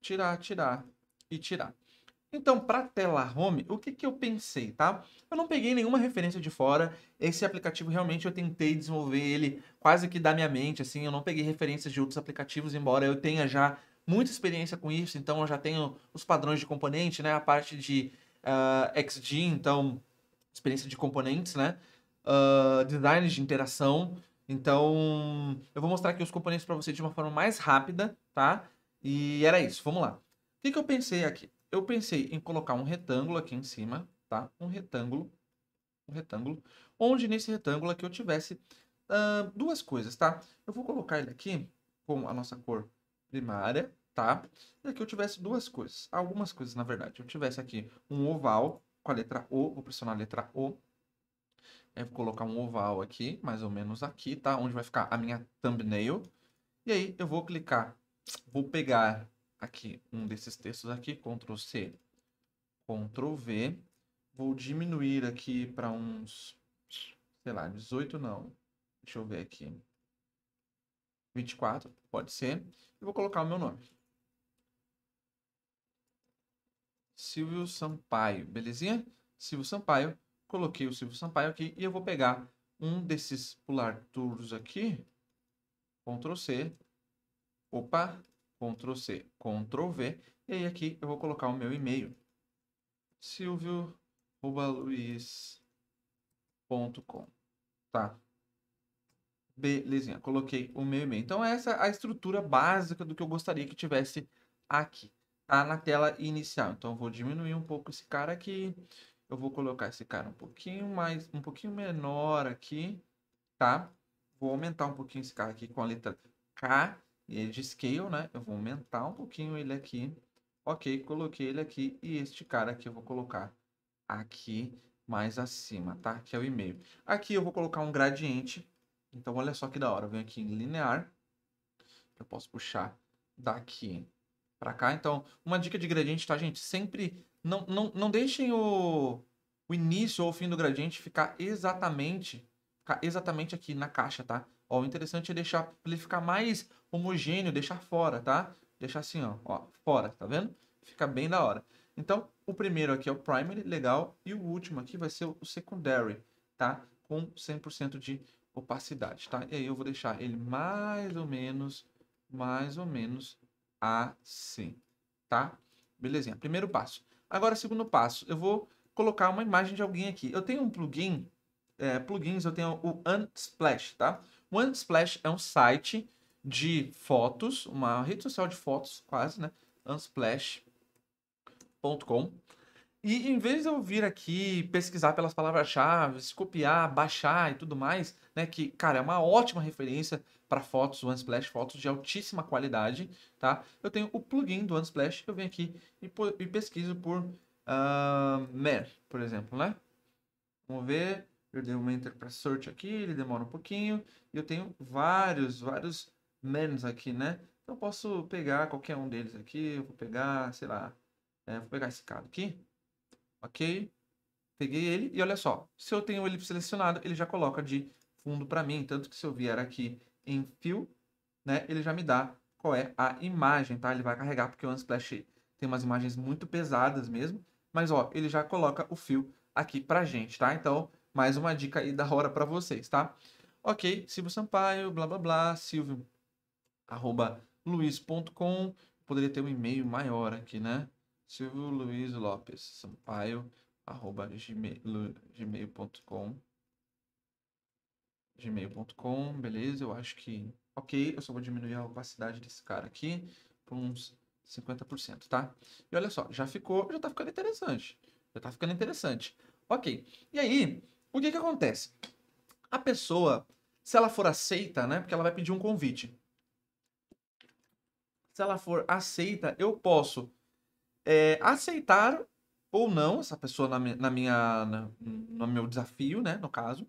tirar, tirar e tirar. Então, para tela home, o que, que eu pensei, tá? Eu não peguei nenhuma referência de fora. Esse aplicativo realmente eu tentei desenvolver ele quase que da minha mente, assim. Eu não peguei referências de outros aplicativos, embora eu tenha já muita experiência com isso. Então, eu já tenho os padrões de componente, né? A parte de uh, ah, XG, então, experiência de componentes, né? Uh, design de interação. Então, eu vou mostrar aqui os componentes para você de uma forma mais rápida, tá? E era isso, vamos lá. O que, que eu pensei aqui? eu pensei em colocar um retângulo aqui em cima, tá? Um retângulo, um retângulo, onde nesse retângulo aqui eu tivesse uh, duas coisas, tá? Eu vou colocar ele aqui com a nossa cor primária, tá? E aqui eu tivesse duas coisas, algumas coisas na verdade. Eu tivesse aqui um oval com a letra O, vou pressionar a letra O. Eu vou colocar um oval aqui, mais ou menos aqui, tá? Onde vai ficar a minha thumbnail. E aí eu vou clicar, vou pegar aqui um desses textos aqui, Ctrl C, Ctrl V. Vou diminuir aqui para uns, sei lá, 18 não. Deixa eu ver aqui. 24, pode ser. E vou colocar o meu nome. Silvio Sampaio, belezinha? Silvio Sampaio. Coloquei o Silvio Sampaio aqui e eu vou pegar um desses pular turos aqui. Ctrl C. Opa, Ctrl C, Ctrl V, e aí aqui eu vou colocar o meu e-mail, silvio.luiz.com, tá? Belezinha, coloquei o meu e-mail. Então essa é a estrutura básica do que eu gostaria que tivesse aqui, tá? Na tela inicial. Então eu vou diminuir um pouco esse cara aqui, eu vou colocar esse cara um pouquinho mais, um pouquinho menor aqui, tá? Vou aumentar um pouquinho esse cara aqui com a letra K de scale, né? Eu vou aumentar um pouquinho ele aqui. Ok, coloquei ele aqui e este cara aqui eu vou colocar aqui mais acima, tá? Que é o e-mail. Aqui eu vou colocar um gradiente. Então, olha só que da hora. Eu venho aqui em linear. Eu posso puxar daqui para cá. Então, uma dica de gradiente, tá, gente? Sempre não, não, não deixem o, o início ou o fim do gradiente ficar exatamente, ficar exatamente aqui na caixa, tá? Ó, o interessante é deixar, ele ficar mais homogêneo, deixar fora, tá? Deixar assim, ó, ó, fora, tá vendo? Fica bem da hora. Então, o primeiro aqui é o primary, legal, e o último aqui vai ser o secondary, tá? Com 100% de opacidade, tá? E aí eu vou deixar ele mais ou menos, mais ou menos assim, tá? Belezinha, primeiro passo. Agora, segundo passo, eu vou colocar uma imagem de alguém aqui. Eu tenho um plugin, é, plugins, eu tenho o Unsplash, tá? O Unsplash é um site de fotos, uma rede social de fotos, quase, né? Unsplash.com. E em vez de eu vir aqui pesquisar pelas palavras-chave, copiar, baixar e tudo mais, né? Que, cara, é uma ótima referência para fotos, Unsplash, fotos de altíssima qualidade, tá? Eu tenho o plugin do Unsplash, eu venho aqui e, e pesquiso por uh, Mer, por exemplo, né? Vamos ver eu dei um enter para search aqui, ele demora um pouquinho, e eu tenho vários, vários menus aqui, né? Então eu posso pegar qualquer um deles aqui, eu vou pegar, sei lá, é, vou pegar esse cara aqui, ok? Peguei ele, e olha só, se eu tenho ele selecionado, ele já coloca de fundo para mim, tanto que se eu vier aqui em fio, né, ele já me dá qual é a imagem, tá? Ele vai carregar, porque o Unsplash tem umas imagens muito pesadas mesmo, mas ó, ele já coloca o fio aqui pra gente, tá? Então, mais uma dica aí da hora para vocês, tá? Ok, Silvio Sampaio, blá blá blá, silvio, arroba luiz.com. Poderia ter um e-mail maior aqui, né? Silvio Luiz Lopes Sampaio, arroba gmail.com. Gmail.com, beleza? Eu acho que. Ok, eu só vou diminuir a opacidade desse cara aqui por uns 50%, tá? E olha só, já ficou, já tá ficando interessante. Já tá ficando interessante. Ok, e aí, o que que acontece? A pessoa, se ela for aceita, né? Porque ela vai pedir um convite. Se ela for aceita, eu posso é, aceitar ou não essa pessoa na, na minha, na, no meu desafio, né? No caso.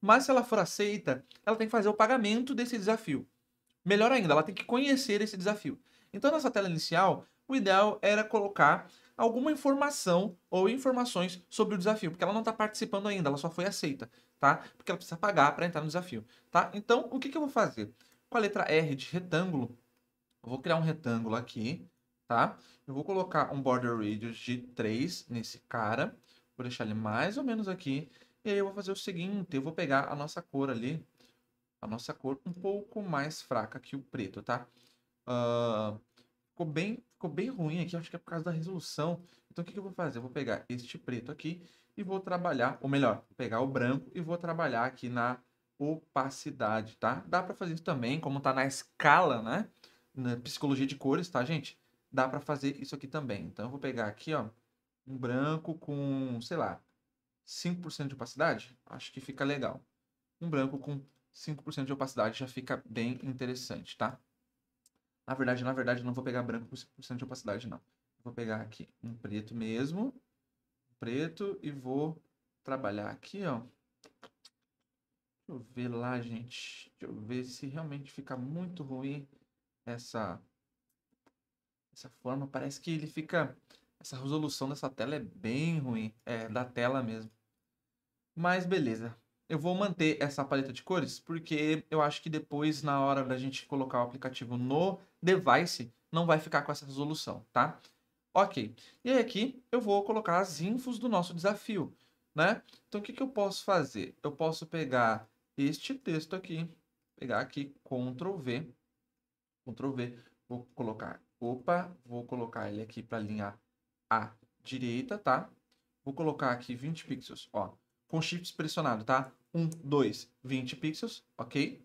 Mas se ela for aceita, ela tem que fazer o pagamento desse desafio. Melhor ainda, ela tem que conhecer esse desafio. Então, nessa tela inicial, o ideal era colocar alguma informação ou informações sobre o desafio, porque ela não está participando ainda, ela só foi aceita, tá? Porque ela precisa pagar para entrar no desafio, tá? Então, o que, que eu vou fazer? Com a letra R de retângulo, eu vou criar um retângulo aqui, tá? Eu vou colocar um border radius de 3 nesse cara, vou deixar ele mais ou menos aqui, e aí eu vou fazer o seguinte, eu vou pegar a nossa cor ali, a nossa cor um pouco mais fraca que o preto, tá? Uh, ficou bem, ficou bem ruim aqui, acho que é por causa da resolução. Então o que, que eu vou fazer? Eu vou pegar este preto aqui e vou trabalhar, ou melhor, pegar o branco e vou trabalhar aqui na opacidade, tá? Dá para fazer isso também, como tá na escala, né? Na psicologia de cores, tá, gente? Dá para fazer isso aqui também. Então eu vou pegar aqui, ó, um branco com, sei lá, 5% de opacidade, acho que fica legal. Um branco com 5% de opacidade já fica bem interessante, tá? Na verdade, na verdade, não vou pegar branco por 100% de opacidade, não. vou pegar aqui um preto mesmo. Preto e vou trabalhar aqui, ó. Deixa eu ver lá, gente. Deixa eu ver se realmente fica muito ruim essa essa forma. Parece que ele fica essa resolução dessa tela é bem ruim, é da tela mesmo. Mas beleza. Eu vou manter essa paleta de cores porque eu acho que depois na hora da gente colocar o aplicativo no device não vai ficar com essa resolução, tá? Ok. E aí aqui eu vou colocar as infos do nosso desafio, né? Então o que, que eu posso fazer? Eu posso pegar este texto aqui, pegar aqui Ctrl V, Ctrl V, vou colocar, opa, vou colocar ele aqui para a linha A direita, tá? Vou colocar aqui 20 pixels, ó, com shift pressionado, tá? 1, 2, 20 pixels, ok?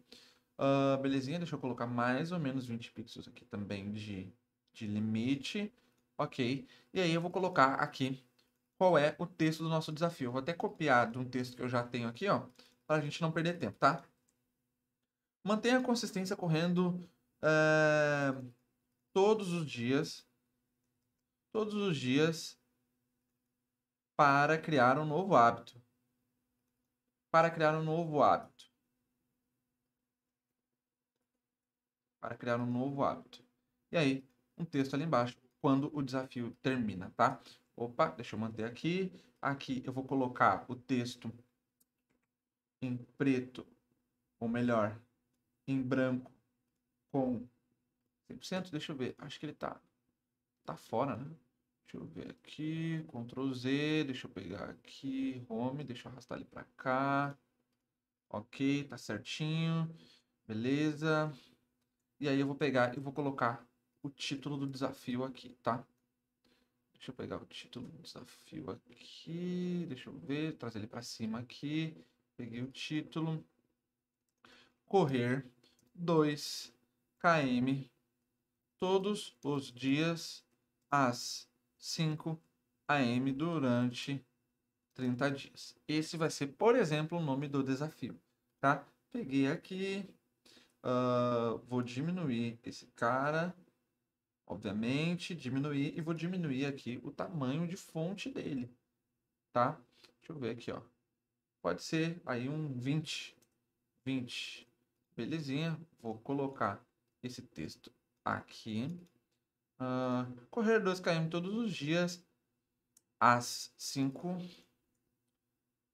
Uh, belezinha, deixa eu colocar mais ou menos 20 pixels aqui também de, de limite. Ok. E aí eu vou colocar aqui qual é o texto do nosso desafio. vou até copiar de um texto que eu já tenho aqui, ó, para a gente não perder tempo, tá? Mantenha a consistência correndo uh, todos os dias. Todos os dias para criar um novo hábito. Para criar um novo hábito. para criar um novo hábito. E aí, um texto ali embaixo, quando o desafio termina, tá? Opa, deixa eu manter aqui. Aqui eu vou colocar o texto em preto, ou melhor, em branco com 100%. Deixa eu ver, acho que ele tá, tá fora, né? Deixa eu ver aqui, Ctrl Z, deixa eu pegar aqui, Home, deixa eu arrastar ele para cá. Ok, tá certinho. Beleza. E aí eu vou pegar e vou colocar o título do desafio aqui, tá? Deixa eu pegar o título do desafio aqui. Deixa eu ver, trazer ele para cima aqui. Peguei o título. Correr 2 km todos os dias às 5 am durante 30 dias. Esse vai ser, por exemplo, o nome do desafio, tá? Peguei aqui, Uh, vou diminuir esse cara, obviamente, diminuir, e vou diminuir aqui o tamanho de fonte dele, tá? Deixa eu ver aqui, ó. Pode ser aí um 20, 20, belezinha. Vou colocar esse texto aqui. Uh, correr 2km todos os dias, às 5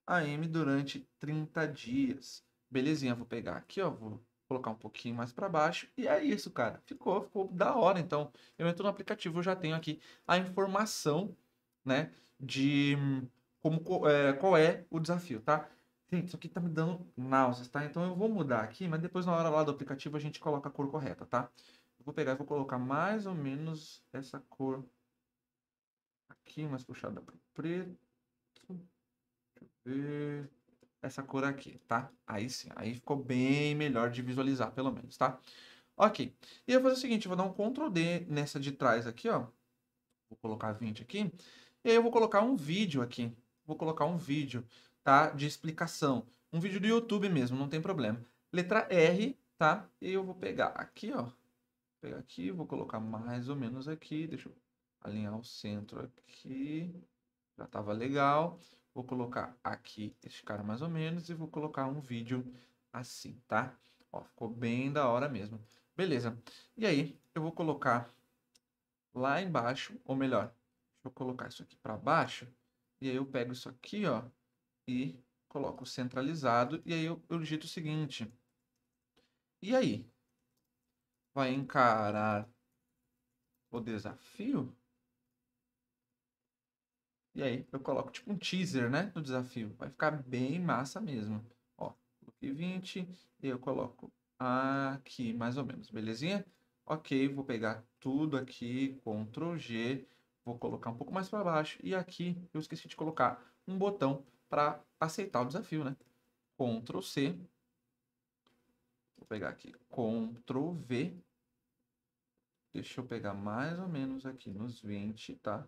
AM durante 30 dias. Belezinha, vou pegar aqui, ó, vou colocar um pouquinho mais para baixo. E é isso, cara. Ficou, ficou da hora. Então, eu entro no aplicativo, eu já tenho aqui a informação, né, de hum, como é, qual é o desafio, tá? Gente, isso aqui tá me dando náuseas, tá? Então eu vou mudar aqui, mas depois na hora lá do aplicativo a gente coloca a cor correta, tá? Eu vou pegar e vou colocar mais ou menos essa cor aqui, mais puxada pro preto. Deixa eu ver essa cor aqui, tá? Aí sim, aí ficou bem melhor de visualizar, pelo menos, tá? Ok, e eu vou fazer o seguinte, vou dar um Ctrl D nessa de trás aqui, ó. Vou colocar 20 aqui. E aí eu vou colocar um vídeo aqui. Vou colocar um vídeo, tá? De explicação. Um vídeo do YouTube mesmo, não tem problema. Letra R, tá? E eu vou pegar aqui, ó. Vou pegar aqui, vou colocar mais ou menos aqui. Deixa eu alinhar o centro aqui. Já tava legal. Vou colocar aqui este cara mais ou menos e vou colocar um vídeo assim, tá? Ó, ficou bem da hora mesmo. Beleza. E aí, eu vou colocar lá embaixo, ou melhor, deixa eu colocar isso aqui para baixo. E aí eu pego isso aqui, ó, e coloco centralizado. E aí eu, eu digito o seguinte. E aí? Vai encarar o desafio? E aí eu coloco tipo um teaser, né? Do desafio. Vai ficar bem massa mesmo. Ó, look 20. E eu coloco aqui, mais ou menos, belezinha? Ok, vou pegar tudo aqui, Ctrl G. Vou colocar um pouco mais para baixo. E aqui eu esqueci de colocar um botão para aceitar o desafio, né? Ctrl C. Vou pegar aqui, Ctrl V. Deixa eu pegar mais ou menos aqui nos 20, tá?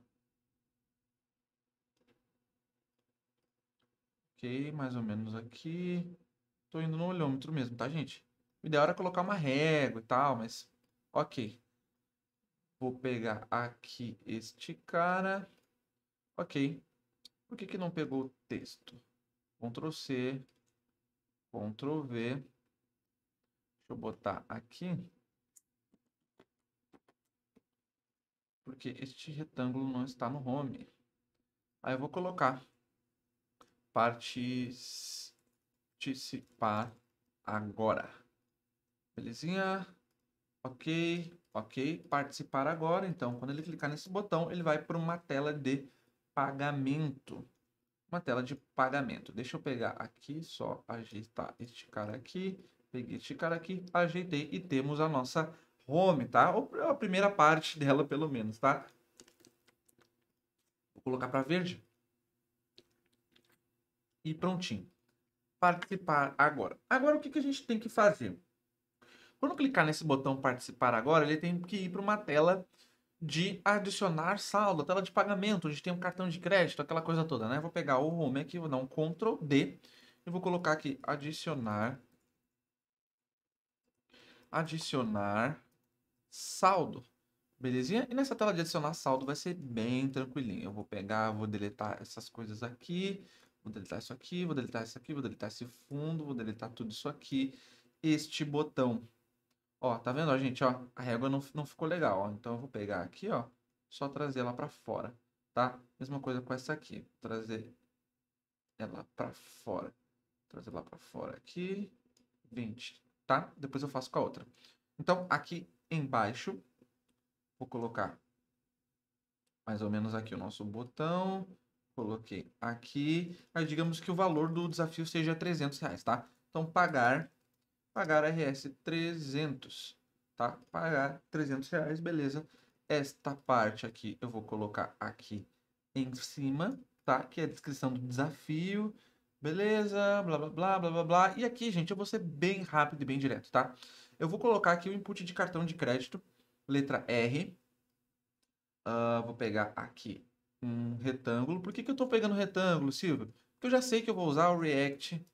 Ok, mais ou menos aqui. Tô indo no olhômetro mesmo, tá, gente? O ideal era colocar uma régua e tal, mas... Ok. Vou pegar aqui este cara. Ok. Por que, que não pegou o texto? Ctrl C, Ctrl V. Deixa eu botar aqui. Porque este retângulo não está no home. Aí eu vou colocar participar agora. Belezinha? Ok, ok. Participar agora. Então, quando ele clicar nesse botão, ele vai para uma tela de pagamento. Uma tela de pagamento. Deixa eu pegar aqui, só ajeitar este cara aqui. Peguei este cara aqui, ajeitei e temos a nossa home, tá? Ou a primeira parte dela, pelo menos, tá? Vou colocar para verde e prontinho. Participar agora. Agora, o que, que a gente tem que fazer? Quando clicar nesse botão participar agora, ele tem que ir para uma tela de adicionar saldo, tela de pagamento, onde tem um cartão de crédito, aquela coisa toda, né? Vou pegar o home aqui, vou dar um Ctrl D e vou colocar aqui adicionar adicionar saldo. Belezinha? E nessa tela de adicionar saldo vai ser bem tranquilinho. Eu vou pegar, vou deletar essas coisas aqui. Vou deletar isso aqui, vou deletar isso aqui, vou deletar esse fundo, vou deletar tudo isso aqui. Este botão. Ó, tá vendo, ó, gente? Ó, a régua não, não ficou legal, ó. Então eu vou pegar aqui, ó. Só trazer ela pra fora, tá? Mesma coisa com essa aqui. Vou trazer ela pra fora. Vou trazer ela pra fora aqui. 20, tá? Depois eu faço com a outra. Então, aqui embaixo, vou colocar mais ou menos aqui o nosso botão. Coloquei aqui. Aí digamos que o valor do desafio seja 300 reais, tá? Então, pagar, pagar RS 300, tá? Pagar 300 reais, beleza. Esta parte aqui eu vou colocar aqui em cima, tá? Que é a descrição do desafio, beleza, blá, blá, blá, blá, blá, blá. E aqui, gente, eu vou ser bem rápido e bem direto, tá? Eu vou colocar aqui o input de cartão de crédito, letra R. Uh, vou pegar aqui um retângulo. Por que, que eu estou pegando retângulo, Silvio? Porque eu já sei que eu vou usar o React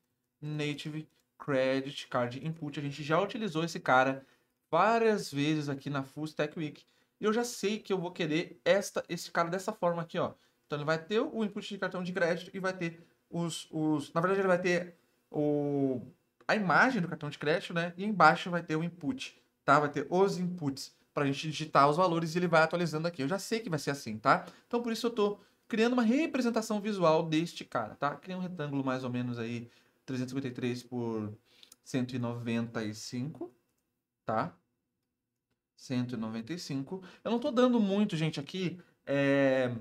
Native Credit Card Input. A gente já utilizou esse cara várias vezes aqui na Full Tech Week. E eu já sei que eu vou querer esta, esse cara dessa forma aqui, ó. Então ele vai ter o input de cartão de crédito e vai ter os... os na verdade ele vai ter o, a imagem do cartão de crédito, né? E embaixo vai ter o input, tá? Vai ter os inputs para a gente digitar os valores e ele vai atualizando aqui. Eu já sei que vai ser assim, tá? Então, por isso eu estou criando uma representação visual deste cara, tá? Criei um retângulo mais ou menos aí 353 por 195, tá? 195. Eu não estou dando muito, gente, aqui é,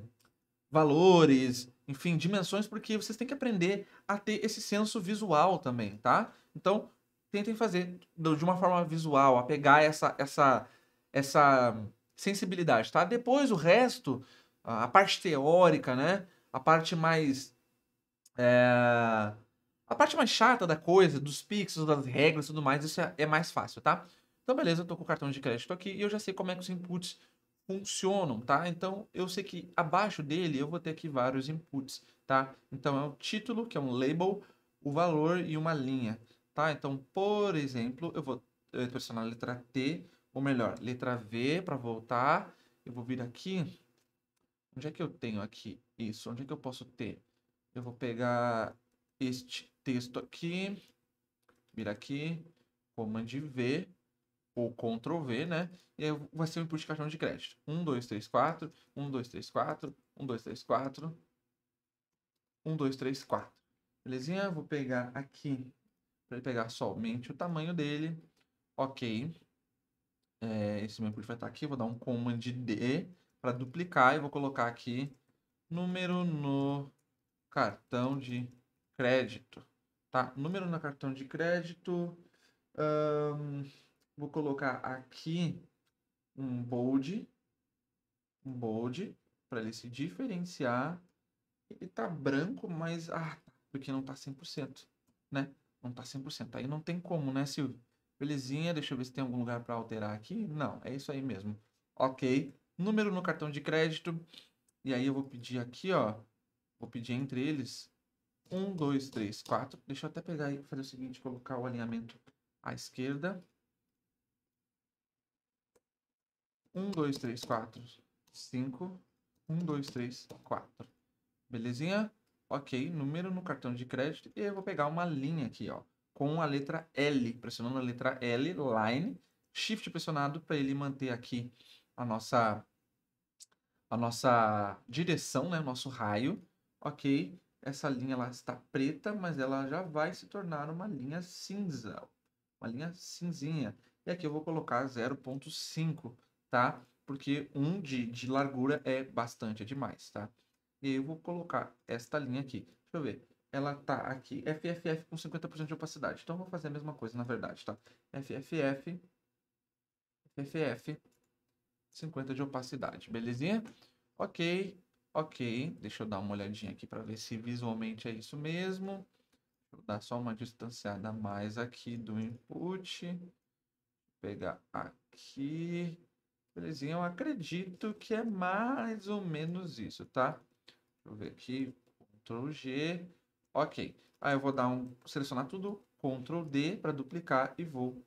valores, enfim, dimensões, porque vocês têm que aprender a ter esse senso visual também, tá? Então, tentem fazer de uma forma visual, a pegar essa, essa essa sensibilidade, tá? Depois o resto, a parte teórica, né? A parte mais. É... A parte mais chata da coisa, dos pixels, das regras e tudo mais, isso é, é mais fácil, tá? Então, beleza, eu tô com o cartão de crédito aqui e eu já sei como é que os inputs funcionam, tá? Então, eu sei que abaixo dele eu vou ter aqui vários inputs, tá? Então, é o título, que é um label, o valor e uma linha, tá? Então, por exemplo, eu vou pressionar a letra T, ou melhor, letra V para voltar. Eu vou vir aqui. Onde é que eu tenho aqui isso? Onde é que eu posso ter? Eu vou pegar este texto aqui. Vir aqui. Command V. Ou Ctrl V, né? E aí vai ser o input de cartão de crédito. 1, 2, 3, 4. 1, 2, 3, 4. 1, 2, 3, 4. 1, 2, 3, 4. Belezinha? Vou pegar aqui para ele pegar somente o tamanho dele. Ok é, esse meu input vai estar aqui, vou dar um command D para duplicar e vou colocar aqui número no cartão de crédito, tá? Número no cartão de crédito, vou colocar aqui um bold, um bold para ele se diferenciar. Ele tá branco, mas ah, porque não tá 100%, né? Não tá 100%. Aí não tem como, né, Silvio? Belezinha, deixa eu ver se tem algum lugar para alterar aqui. Não, é isso aí mesmo. Ok, número no cartão de crédito. E aí eu vou pedir aqui, ó. Vou pedir entre eles. Um, dois, três, quatro. Deixa eu até pegar e fazer o seguinte, colocar o alinhamento à esquerda. Um, dois, três, quatro, cinco. Um, dois, três, quatro. Belezinha? Ok, número no cartão de crédito. E eu vou pegar uma linha aqui, ó com a letra L, pressionando a letra L, line, shift pressionado para ele manter aqui a nossa a nossa direção, né, o nosso raio, ok? Essa linha lá está preta, mas ela já vai se tornar uma linha cinza, uma linha cinzinha. E aqui eu vou colocar 0.5, tá? Porque 1 um de, de largura é bastante, é demais, tá? E aí eu vou colocar esta linha aqui. Deixa eu ver ela tá aqui, FFF com 50% de opacidade. Então, eu vou fazer a mesma coisa, na verdade, tá? FFF, FFF, 50% de opacidade, belezinha? Ok, ok. Deixa eu dar uma olhadinha aqui para ver se visualmente é isso mesmo. Vou dar só uma distanciada mais aqui do input. Vou pegar aqui. Belezinha, eu acredito que é mais ou menos isso, tá? Deixa eu ver aqui, Ctrl G. Ok. Aí eu vou dar um, selecionar tudo, Ctrl D para duplicar e vou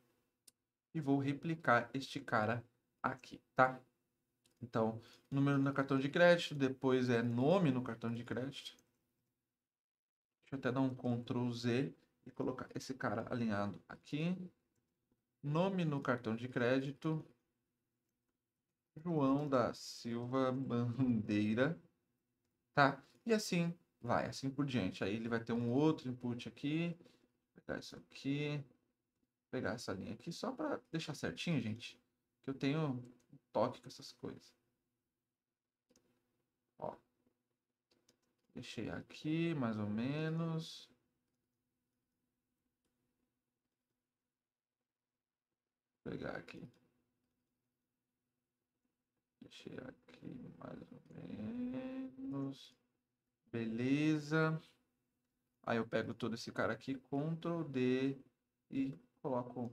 e vou replicar este cara aqui, tá? Então, número no cartão de crédito, depois é nome no cartão de crédito. Deixa eu até dar um Ctrl Z e colocar esse cara alinhado aqui. Nome no cartão de crédito. João da Silva Bandeira. Tá? E assim vai, assim por diante. Aí ele vai ter um outro input aqui, pegar isso aqui, pegar essa linha aqui, só para deixar certinho, gente, que eu tenho um toque com essas coisas. Ó, deixei aqui, mais ou menos. Vou pegar aqui. Deixei aqui mais ou menos. Beleza. Aí eu pego todo esse cara aqui, Ctrl D e coloco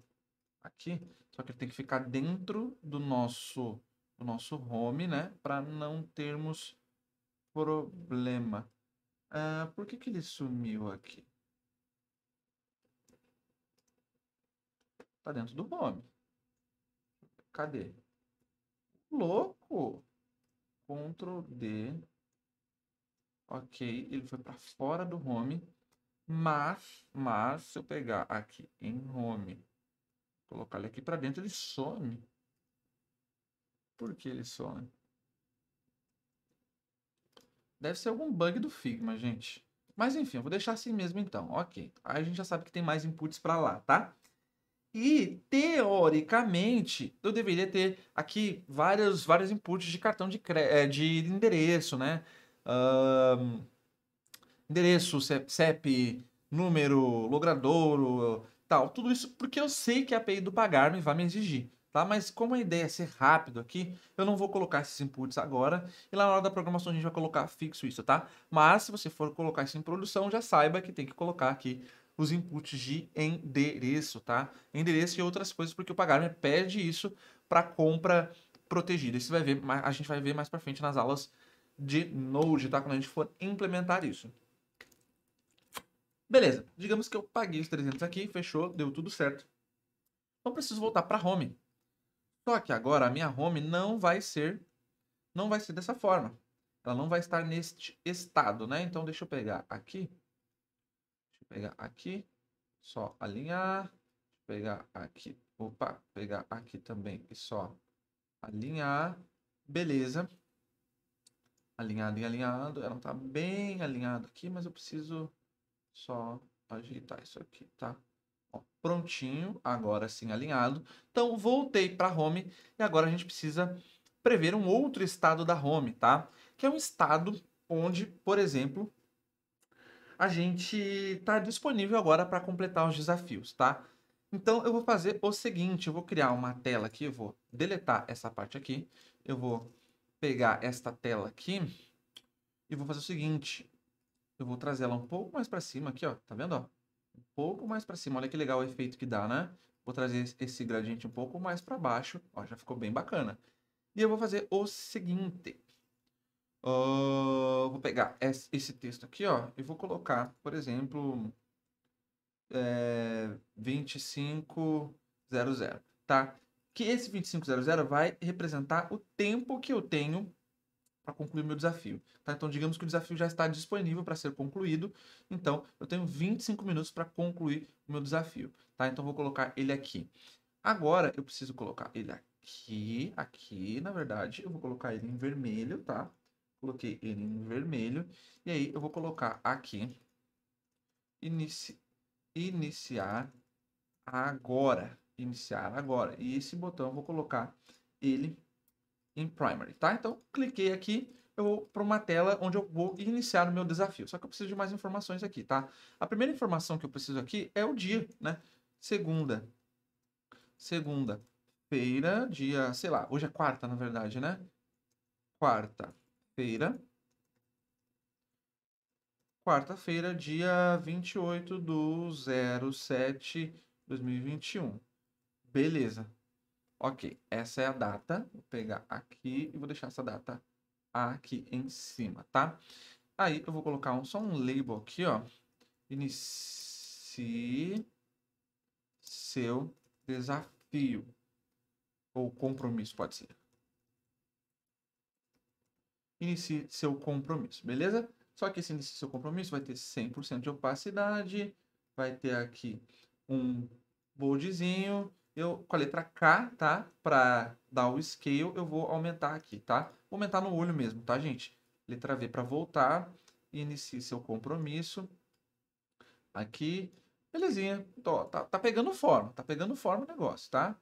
aqui. Só que ele tem que ficar dentro do nosso, do nosso home, né? Para não termos problema. Ah, por que, que ele sumiu aqui? Tá dentro do home. Cadê? Louco! Ctrl D ok, ele foi para fora do home, mas, mas se eu pegar aqui em home, colocar ele aqui para dentro, ele some. Por que ele some? Deve ser algum bug do Figma, gente. Mas enfim, eu vou deixar assim mesmo então, ok. Aí a gente já sabe que tem mais inputs para lá, tá? E, teoricamente, eu deveria ter aqui vários, vários inputs de cartão de, eh, de endereço, né? uh, endereço, CEP, número, logradouro, tal. Tudo isso porque eu sei que a API do Pagar.me vai me exigir. Tá? Mas como a ideia é ser rápido aqui, eu não vou colocar esses inputs agora. E lá na hora da programação a gente vai colocar fixo isso, tá? Mas se você for colocar isso em produção, já saiba que tem que colocar aqui os inputs de endereço, tá? Endereço e outras coisas, porque o Pagarme pede isso para compra protegida. Isso vai ver, a gente vai ver mais para frente nas aulas de Node, tá? Quando a gente for implementar isso. Beleza, digamos que eu paguei os 300 aqui, fechou, deu tudo certo. não preciso voltar para home. Só que agora a minha home não vai ser não vai ser dessa forma. Ela não vai estar neste estado, né? Então deixa eu pegar aqui. Deixa eu pegar aqui, só alinhar, pegar aqui. Opa, pegar aqui também e só alinhar. Beleza alinhado e alinhado. Ela não tá bem alinhada aqui, mas eu preciso só ajeitar isso aqui, tá? Ó, prontinho, agora sim alinhado. Então, voltei para home e agora a gente precisa prever um outro estado da home, tá? Que é um estado onde, por exemplo, a gente está disponível agora para completar os desafios, tá? Então, eu vou fazer o seguinte, eu vou criar uma tela aqui, eu vou deletar essa parte aqui, eu vou pegar esta tela aqui e vou fazer o seguinte. Eu vou trazer ela um pouco mais para cima aqui, ó. Tá vendo, ó? Um pouco mais para cima. Olha que legal o efeito que dá, né? Vou trazer esse gradiente um pouco mais para baixo. Ó, já ficou bem bacana. E eu vou fazer o seguinte. Uh, vou pegar esse texto aqui, ó. E vou colocar, por exemplo, é, eh, 2500, tá? que esse 2500 vai representar o tempo que eu tenho para concluir o meu desafio. Tá? Então, digamos que o desafio já está disponível para ser concluído. Então, eu tenho 25 minutos para concluir o meu desafio. Tá? Então, vou colocar ele aqui. Agora, eu preciso colocar ele aqui. Aqui, na verdade, eu vou colocar ele em vermelho, tá? Coloquei ele em vermelho. E aí, eu vou colocar aqui. Inici... Iniciar agora iniciar agora. E esse botão eu vou colocar ele em primary, tá? Então, cliquei aqui, eu vou para uma tela onde eu vou iniciar o meu desafio. Só que eu preciso de mais informações aqui, tá? A primeira informação que eu preciso aqui é o dia, né? Segunda. Segunda-feira, dia, sei lá, hoje é quarta, na verdade, né? Quarta-feira. Quarta-feira, dia 28 do 07 2021. Beleza. Ok, essa é a data. Vou pegar aqui e vou deixar essa data aqui em cima, tá? Aí eu vou colocar um, só um label aqui, ó. Inicie seu desafio. Ou compromisso, pode ser. Inicie seu compromisso, beleza? Só que esse inicie seu compromisso vai ter 100% de opacidade, vai ter aqui um boldzinho, eu com a letra K, tá? Para dar o scale, eu vou aumentar aqui, tá? Vou aumentar no olho mesmo, tá, gente? Letra V para voltar, inicie seu compromisso. Aqui, belezinha. Tô, então, tá, tá pegando forma, tá pegando forma o negócio, tá?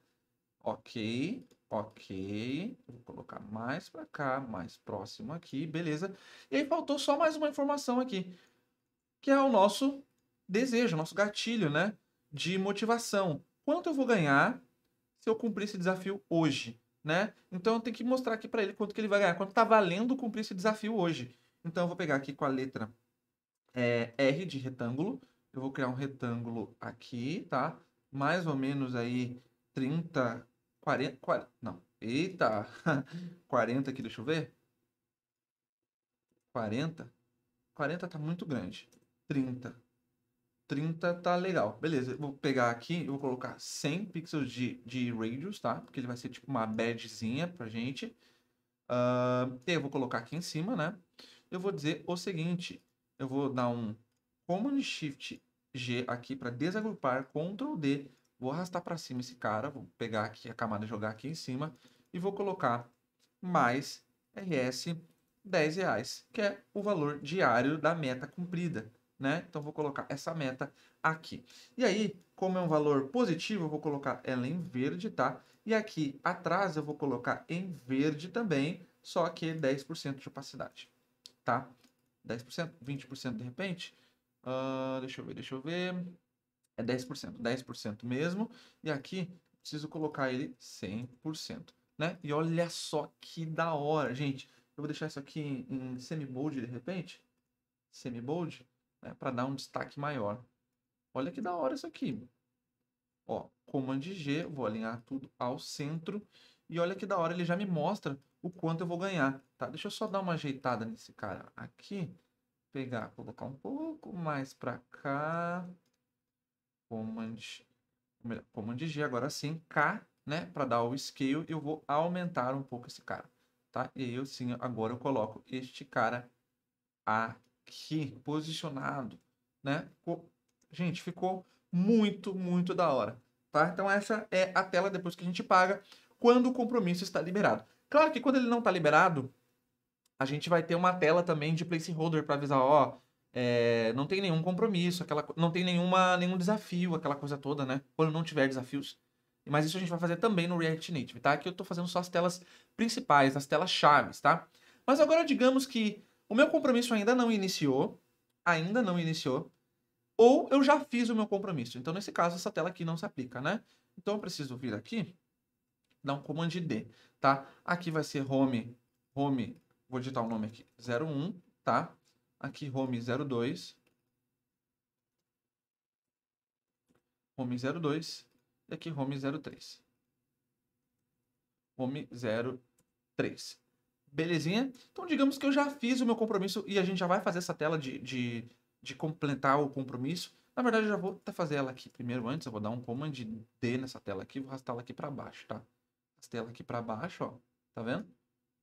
Ok, ok. Vou colocar mais para cá, mais próximo aqui, beleza. E aí faltou só mais uma informação aqui, que é o nosso desejo, nosso gatilho, né? De motivação quanto eu vou ganhar se eu cumprir esse desafio hoje, né? Então eu tenho que mostrar aqui para ele quanto que ele vai ganhar, quanto está valendo cumprir esse desafio hoje. Então eu vou pegar aqui com a letra é, R de retângulo, eu vou criar um retângulo aqui, tá? Mais ou menos aí 30, 40, 40 não, eita, 40 aqui, deixa eu ver. 40, 40 tá muito grande, 30, 30 tá legal. Beleza, vou pegar aqui, eu vou colocar 100 pixels de, de radius, tá? Porque ele vai ser tipo uma badgezinha pra gente. Uh, e eu vou colocar aqui em cima, né? Eu vou dizer o seguinte, eu vou dar um Command Shift G aqui para desagrupar, Ctrl D, vou arrastar para cima esse cara, vou pegar aqui a camada e jogar aqui em cima, e vou colocar mais RS 10 reais, que é o valor diário da meta cumprida né? Então vou colocar essa meta aqui. E aí, como é um valor positivo, eu vou colocar ela em verde, tá? E aqui atrás eu vou colocar em verde também, só que 10% de opacidade, tá? 10%, 20% de repente. Uh, deixa eu ver, deixa eu ver. É 10%, 10% mesmo. E aqui preciso colocar ele 100%, né? E olha só que da hora, gente. Eu vou deixar isso aqui em, em semi-bold de repente. Semi-bold né, para dar um destaque maior. Olha que da hora isso aqui. Ó, Command G, vou alinhar tudo ao centro. E olha que da hora, ele já me mostra o quanto eu vou ganhar, tá? Deixa eu só dar uma ajeitada nesse cara aqui. Pegar, colocar um pouco mais para cá. Command, melhor, Command G, agora sim. K, né? Para dar o scale, eu vou aumentar um pouco esse cara, tá? E eu sim, agora eu coloco este cara aqui aqui, posicionado, né? Ficou... Gente, ficou muito, muito da hora, tá? Então essa é a tela depois que a gente paga, quando o compromisso está liberado. Claro que quando ele não está liberado, a gente vai ter uma tela também de placeholder para avisar, ó, é, não tem nenhum compromisso, aquela, não tem nenhuma, nenhum desafio, aquela coisa toda, né? Quando não tiver desafios. Mas isso a gente vai fazer também no React Native, tá? Aqui eu estou fazendo só as telas principais, as telas chaves, tá? Mas agora digamos que o meu compromisso ainda não iniciou, ainda não iniciou, ou eu já fiz o meu compromisso. Então, nesse caso, essa tela aqui não se aplica, né? Então, eu preciso vir aqui, dar um comando de D, tá? Aqui vai ser home, home, vou digitar o nome aqui, 01, tá? Aqui, home 02, home 02 e aqui home 03. Home 03, Belezinha? Então, digamos que eu já fiz o meu compromisso e a gente já vai fazer essa tela de, de, de completar o compromisso. Na verdade, eu já vou fazer ela aqui primeiro antes. Eu vou dar um command D nessa tela aqui. Vou arrastá-la aqui para baixo, tá? Arrastá-la aqui para baixo, ó. Tá vendo?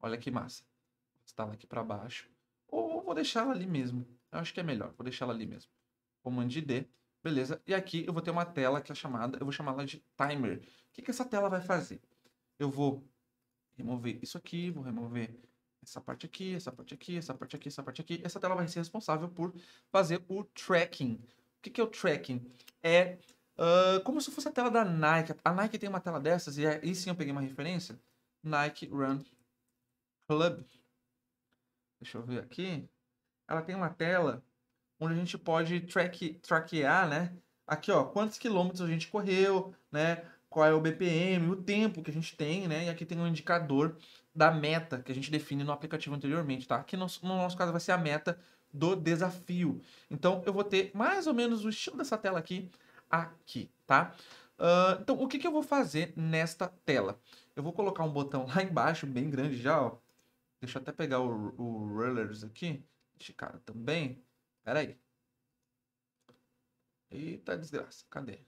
Olha que massa. Arrastá-la aqui para baixo. Ou vou deixá-la ali mesmo. Eu acho que é melhor. Vou deixá-la ali mesmo. Command D. Beleza? E aqui eu vou ter uma tela que é chamada... Eu vou chamá-la de timer. O que, que essa tela vai fazer? Eu vou remover isso aqui, vou remover essa parte aqui, essa parte aqui, essa parte aqui, essa parte aqui. Essa tela vai ser responsável por fazer o tracking. O que, que é o tracking? É uh, como se fosse a tela da Nike. A Nike tem uma tela dessas, e é, aí sim eu peguei uma referência. Nike Run Club. Deixa eu ver aqui. Ela tem uma tela onde a gente pode track, traquear, né? Aqui, ó, quantos quilômetros a gente correu, né? qual é o BPM, o tempo que a gente tem, né? E aqui tem um indicador da meta que a gente define no aplicativo anteriormente, tá? Aqui no, nosso caso vai ser a meta do desafio. Então eu vou ter mais ou menos o estilo dessa tela aqui, aqui, tá? Uh, então o que, que eu vou fazer nesta tela? Eu vou colocar um botão lá embaixo, bem grande já, ó. Deixa eu até pegar o, o Rollers aqui, este cara também. Pera aí. Eita desgraça, cadê?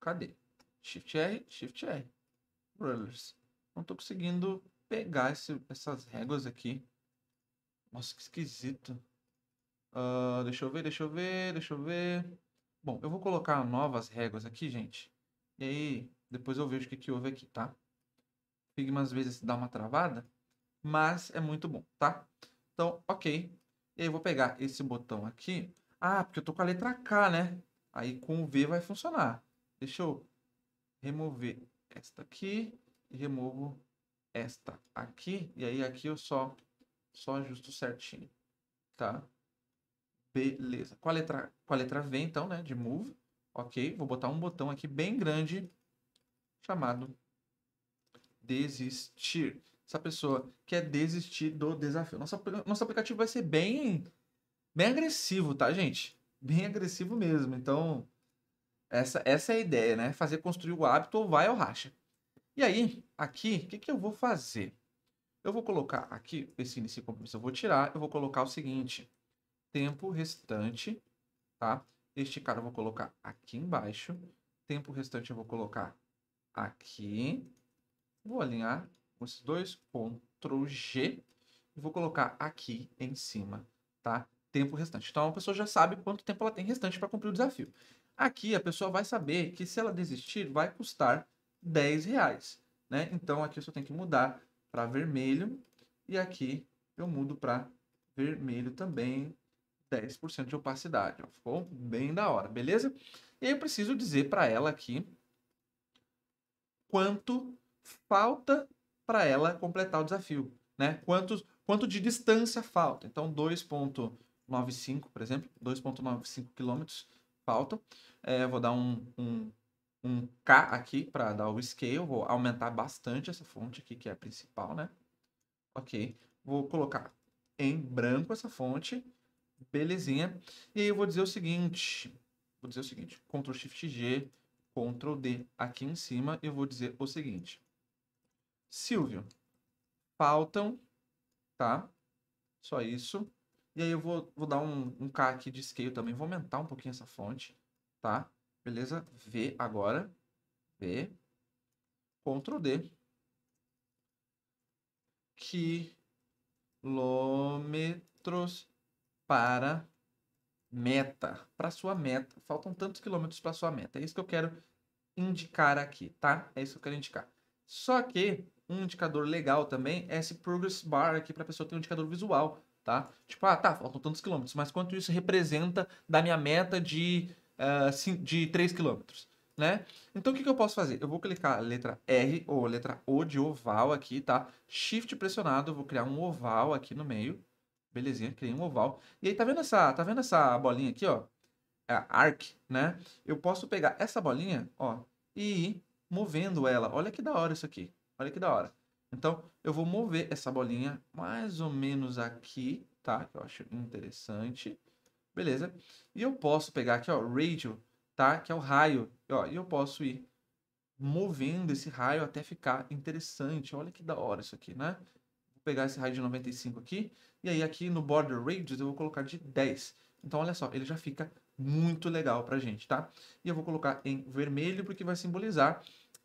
Cadê? Shift R, Shift R. Rollers. Não estou conseguindo pegar esse, essas réguas aqui. Nossa, que esquisito. Uh, deixa eu ver, deixa eu ver, deixa eu ver. Bom, eu vou colocar novas réguas aqui, gente. E aí, depois eu vejo o que, que houve aqui, tá? Figma às vezes dá uma travada, mas é muito bom, tá? Então, ok. E aí eu vou pegar esse botão aqui. Ah, porque eu tô com a letra K, né? Aí com o V vai funcionar. Deixa eu remover esta aqui e removo esta aqui. E aí aqui eu só, só ajusto certinho, tá? Beleza. Com a, letra, com a letra V, então, né, de move, ok? Vou botar um botão aqui bem grande chamado desistir. Essa pessoa quer desistir do desafio. Nosso, nosso aplicativo vai ser bem, bem agressivo, tá, gente? Bem agressivo mesmo. Então, essa, essa é a ideia, né? Fazer construir o hábito ou vai ou racha. E aí, aqui, o que, que eu vou fazer? Eu vou colocar aqui esse início compromisso, eu vou tirar, eu vou colocar o seguinte, tempo restante, tá? Este cara eu vou colocar aqui embaixo, tempo restante eu vou colocar aqui, vou alinhar com esses dois, Ctrl G, e vou colocar aqui em cima, tá? Tempo restante. Então a pessoa já sabe quanto tempo ela tem restante para cumprir o desafio. Aqui a pessoa vai saber que se ela desistir, vai custar 10 reais. Né? Então aqui eu só tenho que mudar para vermelho e aqui eu mudo para vermelho também, 10% de opacidade. Ó. Ficou bem da hora, beleza? E aí eu preciso dizer para ela aqui quanto falta para ela completar o desafio, né? Quantos, quanto de distância falta? Então, 2.95, por exemplo, 2.95 quilômetros pauta. É, vou dar um, um, um K aqui para dar o scale, vou aumentar bastante essa fonte aqui, que é a principal, né? Ok, vou colocar em branco essa fonte, belezinha. E aí eu vou dizer o seguinte, vou dizer o seguinte, Ctrl Shift G, Ctrl D aqui em cima, eu vou dizer o seguinte. Silvio, faltam, tá? Só isso. E aí eu vou, vou dar um, um K aqui de scale também. Vou aumentar um pouquinho essa fonte, tá? Beleza? V agora. V. Ctrl D. Quilômetros para meta. Para sua meta. Faltam tantos quilômetros para sua meta. É isso que eu quero indicar aqui, tá? É isso que eu quero indicar. Só que um indicador legal também é esse progress bar aqui para a pessoa ter um indicador visual tá? Tipo, ah, tá, faltam tantos quilômetros, mas quanto isso representa da minha meta de, uh, de 3 quilômetros, né? Então, o que, que eu posso fazer? Eu vou clicar a letra R ou letra O de oval aqui, tá? Shift pressionado, vou criar um oval aqui no meio. Belezinha, criei um oval. E aí, tá vendo essa, tá vendo essa bolinha aqui, ó? É, arc, né? Eu posso pegar essa bolinha, ó, e ir movendo ela. Olha que da hora isso aqui. Olha que da hora. Então, eu vou mover essa bolinha mais ou menos aqui, tá? Que eu acho interessante. Beleza? E eu posso pegar aqui, ó, radio, tá? Que é o raio. Ó, e eu posso ir movendo esse raio até ficar interessante. Olha que da hora isso aqui, né? Vou pegar esse raio de 95 aqui. E aí aqui no border radius eu vou colocar de 10. Então, olha só, ele já fica muito legal pra gente, tá? E eu vou colocar em vermelho porque vai simbolizar...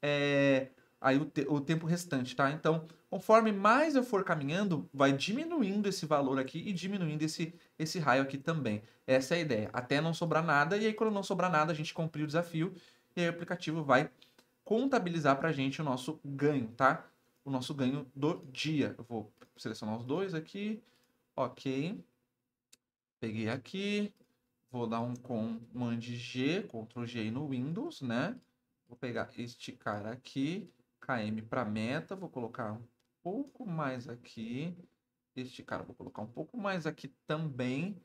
É aí o, te, o tempo restante, tá? Então, conforme mais eu for caminhando, vai diminuindo esse valor aqui e diminuindo esse, esse raio aqui também. Essa é a ideia, até não sobrar nada, e aí quando não sobrar nada, a gente cumprir o desafio, e aí o aplicativo vai contabilizar para gente o nosso ganho, tá? O nosso ganho do dia. Eu vou selecionar os dois aqui, ok. Peguei aqui, vou dar um command G, Ctrl G no Windows, né? Vou pegar este cara aqui, km para meta, vou colocar um pouco mais aqui. Este cara vou colocar um pouco mais aqui também.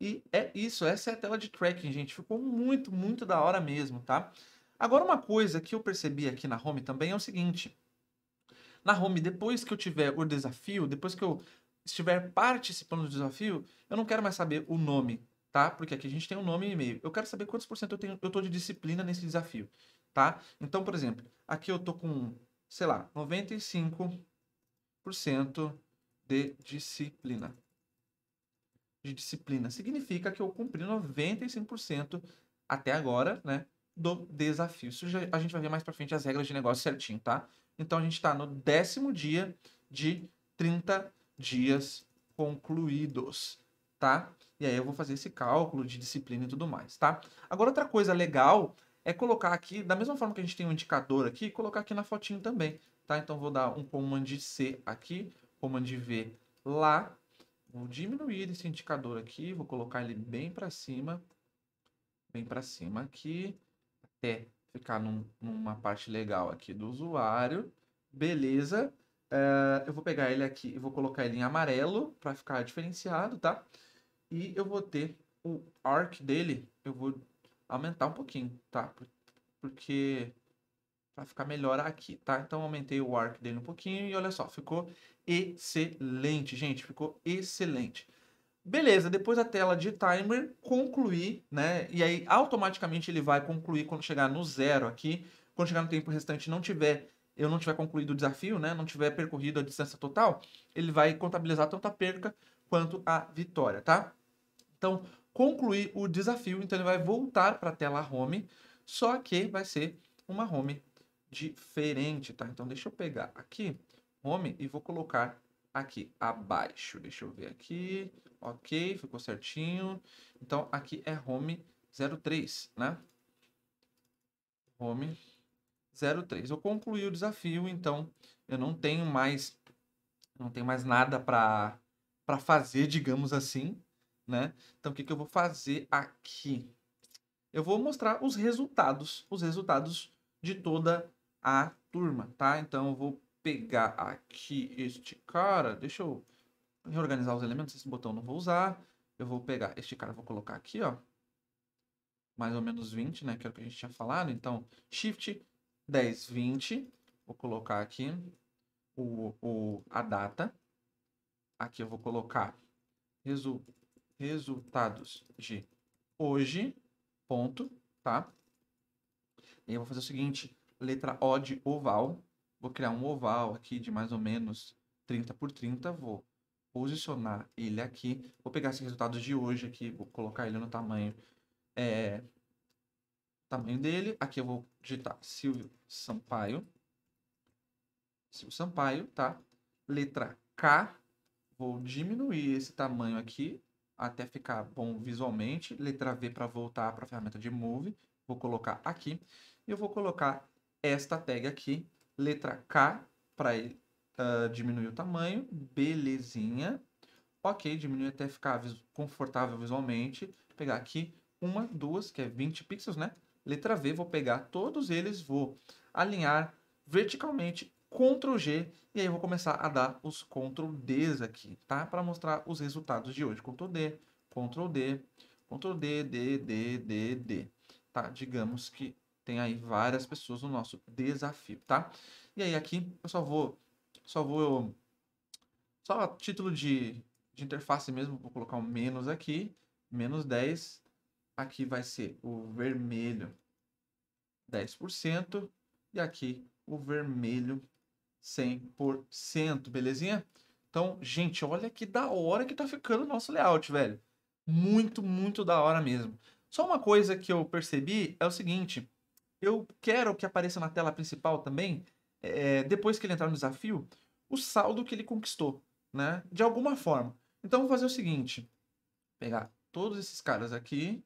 E é isso, essa é a tela de tracking, gente. Ficou muito, muito da hora mesmo, tá? Agora, uma coisa que eu percebi aqui na home também é o seguinte. Na home, depois que eu tiver o desafio, depois que eu estiver participando do desafio, eu não quero mais saber o nome, tá? Porque aqui a gente tem um nome e e-mail. Eu quero saber quantos por cento eu tenho, eu tô de disciplina nesse desafio tá? Então, por exemplo, aqui eu tô com, sei lá, 95% de disciplina. De disciplina significa que eu cumpri 95% até agora, né, do desafio. Isso já, a gente vai ver mais para frente as regras de negócio certinho, tá? Então a gente está no décimo dia de 30 dias concluídos, tá? E aí eu vou fazer esse cálculo de disciplina e tudo mais, tá? Agora outra coisa legal é colocar aqui, da mesma forma que a gente tem um indicador aqui, colocar aqui na fotinho também, tá? Então vou dar um de C aqui, de V lá, vou diminuir esse indicador aqui, vou colocar ele bem para cima, bem para cima aqui, até ficar num, numa parte legal aqui do usuário, beleza? Uh, eu vou pegar ele aqui e vou colocar ele em amarelo para ficar diferenciado, tá? E eu vou ter o arc dele, eu vou aumentar um pouquinho, tá? Porque vai ficar melhor aqui, tá? Então aumentei o arc dele um pouquinho e olha só, ficou excelente, gente, ficou excelente. Beleza, depois a tela de timer concluir, né? E aí automaticamente ele vai concluir quando chegar no zero aqui. Quando chegar no tempo restante não tiver, eu não tiver concluído o desafio, né? Não tiver percorrido a distância total, ele vai contabilizar tanto a perca quanto a vitória, tá? Então, concluir o desafio. Então ele vai voltar para a tela home, só que vai ser uma home diferente, tá? Então deixa eu pegar aqui, home, e vou colocar aqui abaixo. Deixa eu ver aqui, ok, ficou certinho. Então aqui é home 03, né? Home 03. Eu concluí o desafio, então eu não tenho mais não tenho mais nada para para fazer, digamos assim, né? Então, o que, que eu vou fazer aqui? Eu vou mostrar os resultados, os resultados de toda a turma, tá? Então, eu vou pegar aqui este cara, deixa eu reorganizar os elementos, esse botão não vou usar. Eu vou pegar este cara, vou colocar aqui, ó, mais ou menos 20, né, que era é o que a gente tinha falado. Então, Shift 10, 20, vou colocar aqui o, o, a data. Aqui eu vou colocar resultado resultados de hoje, ponto, tá? E eu vou fazer o seguinte, letra O de oval, vou criar um oval aqui de mais ou menos 30 por 30, vou posicionar ele aqui, vou pegar esses resultados de hoje aqui, vou colocar ele no tamanho, é, tamanho dele, aqui eu vou digitar Silvio Sampaio, Silvio Sampaio, tá? Letra K, vou diminuir esse tamanho aqui, até ficar bom visualmente. Letra V para voltar para a ferramenta de Move. Vou colocar aqui. E eu vou colocar esta tag aqui, letra K, para uh, ah, diminuir o tamanho. Belezinha. Ok, diminui até ficar confortável visualmente. Vou pegar aqui uma, duas, que é 20 pixels, né? Letra V, vou pegar todos eles, vou alinhar verticalmente Ctrl G, e aí eu vou começar a dar os Ctrl Ds aqui, tá? Para mostrar os resultados de hoje. Ctrl D, Ctrl D, Ctrl D, D, D, D, D. Tá? Digamos que tem aí várias pessoas no nosso desafio, tá? E aí aqui eu só vou, só vou, só título de, de interface mesmo, vou colocar um menos aqui, menos 10, aqui vai ser o vermelho 10%, e aqui o vermelho 100%, belezinha? Então, gente, olha que da hora que tá ficando o nosso layout, velho. Muito, muito da hora mesmo. Só uma coisa que eu percebi é o seguinte, eu quero que apareça na tela principal também, é, depois que ele entrar no desafio, o saldo que ele conquistou, né? De alguma forma. Então, vou fazer o seguinte, pegar todos esses caras aqui,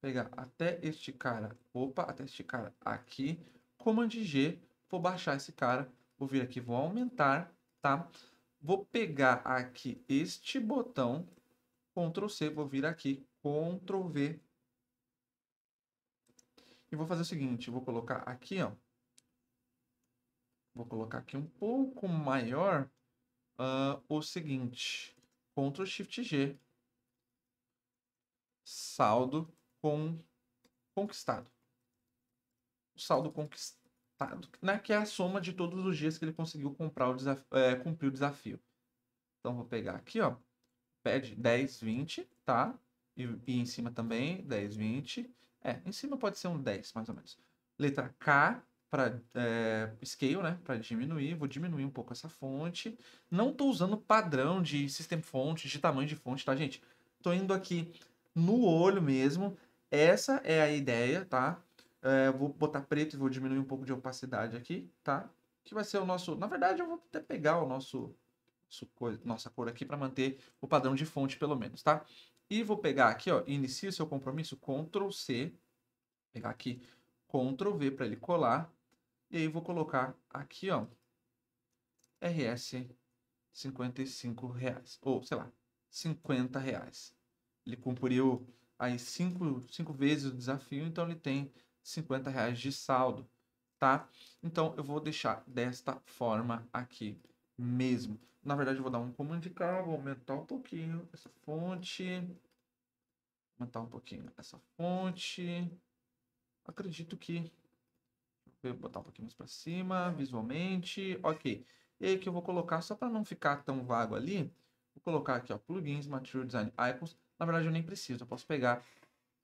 pegar até este cara, opa, até este cara aqui, Command G, vou baixar esse cara Vou vir aqui, vou aumentar, tá? Vou pegar aqui este botão, Ctrl C, vou vir aqui, Ctrl V. E vou fazer o seguinte, vou colocar aqui, ó. Vou colocar aqui um pouco maior uh, o seguinte, Ctrl Shift G. Saldo com conquistado. O saldo conquistado tá? né? que é a soma de todos os dias que ele conseguiu comprar o desafio, é, cumprir o desafio. Então, vou pegar aqui, ó, pede 10, 20, tá? E, e, em cima também, 10, 20. É, em cima pode ser um 10, mais ou menos. Letra K para é, scale, né? Para diminuir. Vou diminuir um pouco essa fonte. Não estou usando padrão de sistema fonte, de tamanho de fonte, tá, gente? Estou indo aqui no olho mesmo. Essa é a ideia, tá? É, vou botar preto e vou diminuir um pouco de opacidade aqui, tá? Que vai ser o nosso... Na verdade, eu vou até pegar o nosso... Nossa cor aqui para manter o padrão de fonte, pelo menos, tá? E vou pegar aqui, ó, o seu compromisso, Ctrl C, pegar aqui, Ctrl V para ele colar, e aí vou colocar aqui, ó, RS 55 reais, ou sei lá, 50 reais. Ele cumpriu aí cinco, cinco vezes o desafio, então ele tem 50 reais de saldo, tá? Então eu vou deixar desta forma aqui mesmo. Na verdade, eu vou dar um comando de cá, vou aumentar um pouquinho essa fonte. Aumentar um pouquinho essa fonte. Acredito que... Vou botar um pouquinho mais para cima, visualmente. Ok. E aí que eu vou colocar, só para não ficar tão vago ali, vou colocar aqui, ó, plugins, material design, icons. Na verdade, eu nem preciso, eu posso pegar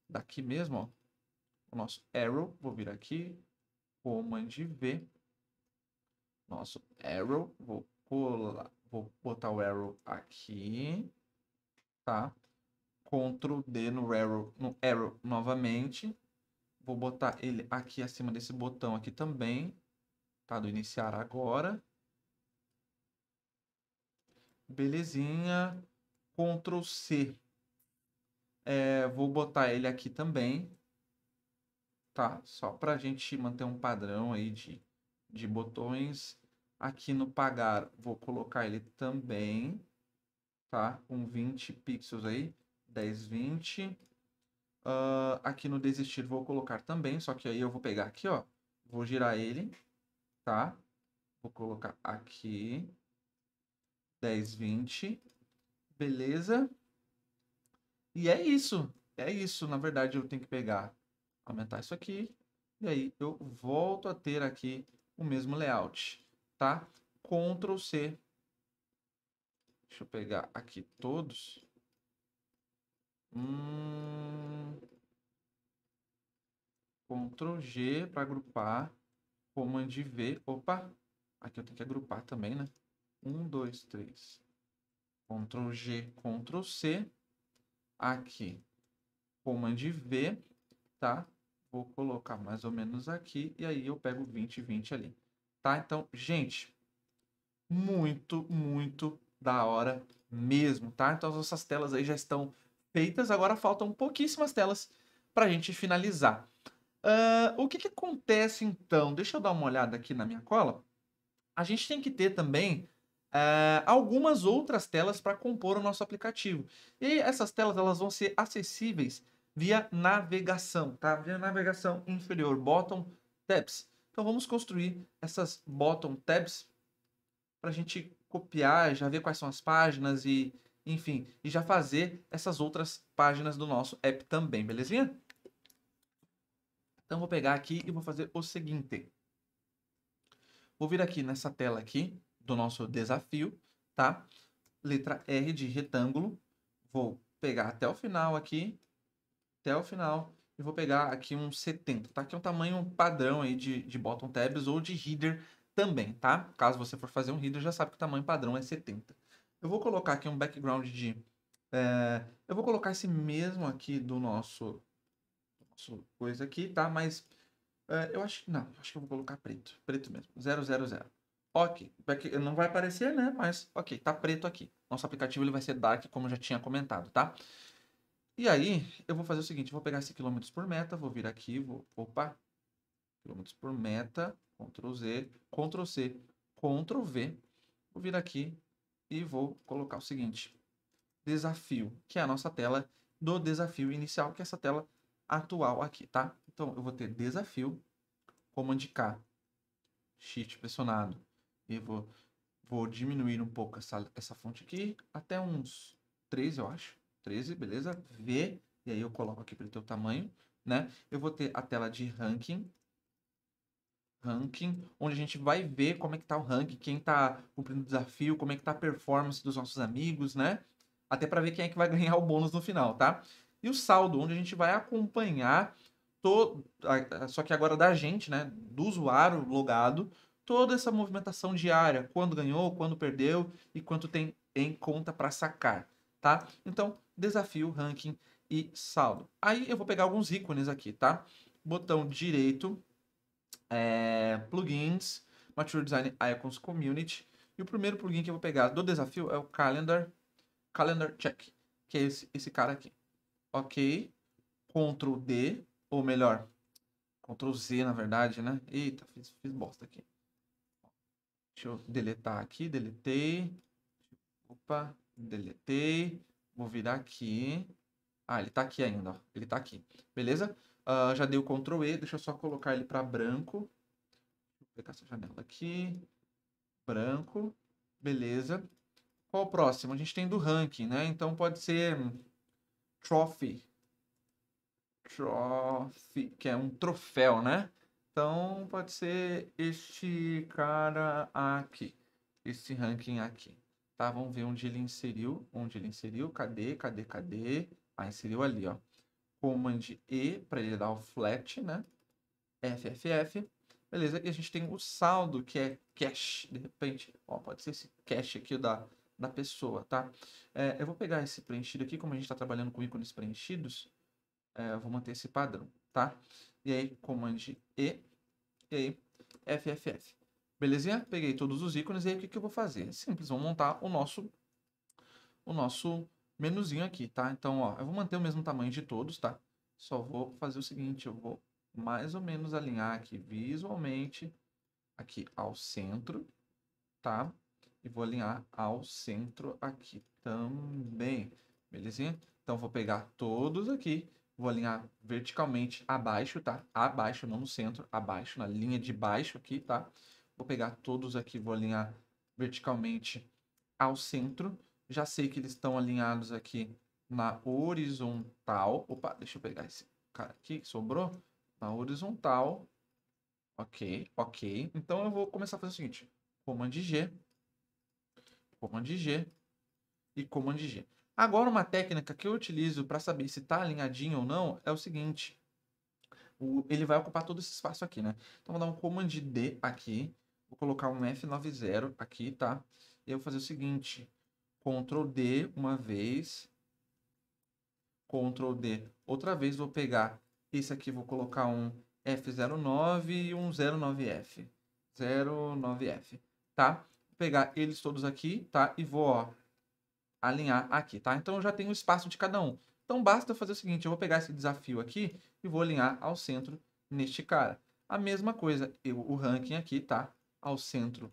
daqui mesmo, ó, o nosso arrow, vou vir aqui, command V, nosso arrow, vou, pular, vou botar o arrow aqui, tá? Ctrl D no arrow, no arrow novamente, vou botar ele aqui acima desse botão aqui também, tá? Do iniciar agora. Belezinha, Ctrl C. É, vou botar ele aqui também, tá? Só para a gente manter um padrão aí de, de botões. Aqui no pagar, vou colocar ele também, tá? Com 20 pixels aí, 10, 20. Uh, aqui no desistir vou colocar também, só que aí eu vou pegar aqui, ó. Vou girar ele, tá? Vou colocar aqui, 10, 20. Beleza? E é isso, é isso. Na verdade, eu tenho que pegar aumentar isso aqui. E aí eu volto a ter aqui o mesmo layout, tá? Ctrl C. Deixa eu pegar aqui todos. Hum... Ctrl G para agrupar. Command V. Opa! Aqui eu tenho que agrupar também, né? 1, 2, 3. Ctrl G, Ctrl C. Aqui, Command V tá? Vou colocar mais ou menos aqui e aí eu pego 20 e 20 ali, tá? Então, gente, muito, muito da hora mesmo, tá? Então as nossas telas aí já estão feitas, agora faltam pouquíssimas telas para a gente finalizar. Uh, o que, que acontece então? Deixa eu dar uma olhada aqui na minha cola. A gente tem que ter também uh, algumas outras telas para compor o nosso aplicativo. E essas telas elas vão ser acessíveis via navegação, tá? Via navegação inferior, bottom tabs. Então vamos construir essas bottom tabs para a gente copiar, já ver quais são as páginas e, enfim, e já fazer essas outras páginas do nosso app também, belezinha? Então vou pegar aqui e vou fazer o seguinte. Vou vir aqui nessa tela aqui do nosso desafio, tá? Letra R de retângulo. Vou pegar até o final aqui até o final. E vou pegar aqui um 70, tá? Que é um tamanho padrão aí de, de bottom tabs ou de header também, tá? Caso você for fazer um header, já sabe que o tamanho padrão é 70. Eu vou colocar aqui um background de... É, eu vou colocar esse mesmo aqui do nosso... nosso coisa aqui, tá? Mas é, eu acho que... Não, acho que eu vou colocar preto. Preto mesmo. 000. Ok, não vai aparecer, né? Mas ok, tá preto aqui. Nosso aplicativo ele vai ser dark, como eu já tinha comentado, tá? E aí, eu vou fazer o seguinte, vou pegar esse quilômetros por meta, vou vir aqui, vou, opa, quilômetros por meta, Ctrl Z, Ctrl C, Ctrl V, vou vir aqui e vou colocar o seguinte, desafio, que é a nossa tela do desafio inicial, que é essa tela atual aqui, tá? Então, eu vou ter desafio, Command K, Shift pressionado, e vou, vou diminuir um pouco essa, essa fonte aqui, até uns 3, eu acho. 13, beleza? V, e aí eu coloco aqui para ele ter o tamanho, né? Eu vou ter a tela de ranking, ranking, onde a gente vai ver como é que tá o ranking, quem tá cumprindo o desafio, como é que tá a performance dos nossos amigos, né? Até para ver quem é que vai ganhar o bônus no final, tá? E o saldo, onde a gente vai acompanhar todo, só que agora da gente, né, do usuário logado, toda essa movimentação diária, quando ganhou, quando perdeu e quanto tem em conta para sacar, tá? Então, desafio, ranking e saldo. Aí eu vou pegar alguns ícones aqui, tá? Botão direito, é, plugins, Material Design Icons Community. E o primeiro plugin que eu vou pegar do desafio é o Calendar, Calendar Check, que é esse, esse cara aqui. Ok, Ctrl D, ou melhor, Ctrl Z na verdade, né? Eita, fiz, fiz bosta aqui. Deixa eu deletar aqui, deletei. Opa, deletei. Vou vir aqui. Ah, ele tá aqui ainda, ó. Ele tá aqui. Beleza? Uh, já dei o Ctrl E, deixa eu só colocar ele para branco. Vou pegar essa janela aqui. Branco. Beleza. Qual o próximo? A gente tem do ranking, né? Então pode ser trophy. Trophy, que é um troféu, né? Então pode ser este cara aqui. Esse ranking aqui. Tá? Vamos ver onde ele inseriu, onde ele inseriu, cadê, cadê, cadê? Ah, inseriu ali, ó. Command E para ele dar o flat, né? FFF. Beleza, e a gente tem o saldo, que é cache, de repente. Ó, pode ser esse cache aqui da, da pessoa, tá? É, eu vou pegar esse preenchido aqui, como a gente está trabalhando com ícones preenchidos, é, eu vou manter esse padrão, tá? E aí, Command E, e aí, FFF. Belezinha? Peguei todos os ícones e aí o que, que eu vou fazer? simples, vamos montar o nosso, o nosso menuzinho aqui, tá? Então, ó, eu vou manter o mesmo tamanho de todos, tá? Só vou fazer o seguinte, eu vou mais ou menos alinhar aqui visualmente, aqui ao centro, tá? E vou alinhar ao centro aqui também, belezinha? Então, vou pegar todos aqui, vou alinhar verticalmente abaixo, tá? Abaixo, não no centro, abaixo, na linha de baixo aqui, tá? Vou pegar todos aqui, vou alinhar verticalmente ao centro. Já sei que eles estão alinhados aqui na horizontal. Opa, deixa eu pegar esse cara aqui que sobrou. Na horizontal. Ok, ok. Então eu vou começar a fazer o seguinte. comando G. comando G. E comando G. Agora, uma técnica que eu utilizo para saber se está alinhadinho ou não é o seguinte. O, ele vai ocupar todo esse espaço aqui, né? Então, vou dar um comando D aqui. Vou colocar um F90 aqui, tá? E eu vou fazer o seguinte, Ctrl D uma vez, Ctrl D outra vez, vou pegar esse aqui, vou colocar um F09 e um 09F. 09F, tá? Vou pegar eles todos aqui, tá? E vou, ó, alinhar aqui, tá? Então eu já tenho o espaço de cada um. Então basta fazer o seguinte, eu vou pegar esse desafio aqui e vou alinhar ao centro neste cara. A mesma coisa, eu, o ranking aqui, tá? ao centro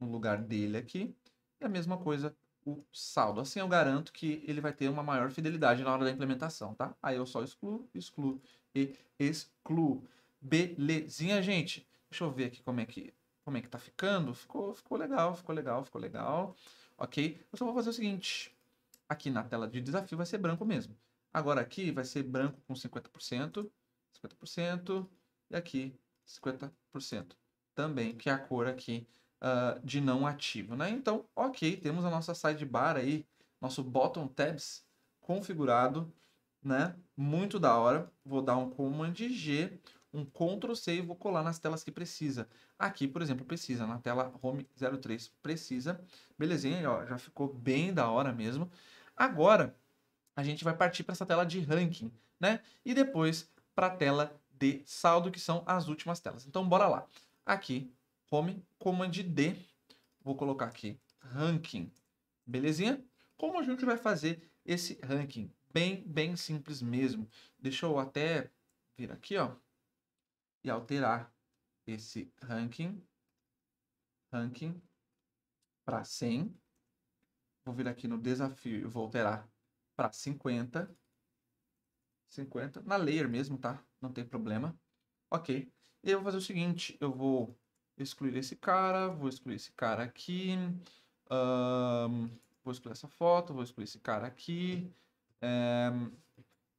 no lugar dele aqui. E a mesma coisa o saldo. Assim eu garanto que ele vai ter uma maior fidelidade na hora da implementação, tá? Aí eu só excluo, excluo e excluo. Belezinha, gente. Deixa eu ver aqui como é que como é que tá ficando. Ficou, ficou legal, ficou legal, ficou legal. OK? Eu só vou fazer o seguinte. Aqui na tela de desafio vai ser branco mesmo. Agora aqui vai ser branco com 50%, 50% e aqui 50% também, que é a cor aqui uh, de não ativo. Né? Então, ok, temos a nossa sidebar aí, nosso bottom tabs configurado, né? Muito da hora. Vou dar um command G, um Ctrl C e vou colar nas telas que precisa. Aqui, por exemplo, precisa, na tela Home 03 precisa. Belezinha, ó, já ficou bem da hora mesmo. Agora, a gente vai partir para essa tela de ranking, né? E depois para a tela de saldo, que são as últimas telas. Então, bora lá aqui home command D. Vou colocar aqui ranking. Belezinha? Como a gente vai fazer esse ranking? Bem, bem simples mesmo. Deixa eu até vir aqui, ó, e alterar esse ranking ranking para 100. Vou vir aqui no desafio e vou alterar para 50. 50 na layer mesmo, tá? Não tem problema. OK. E eu vou fazer o seguinte, eu vou excluir esse cara, vou excluir esse cara aqui, um, vou excluir essa foto, vou excluir esse cara aqui, um, eh,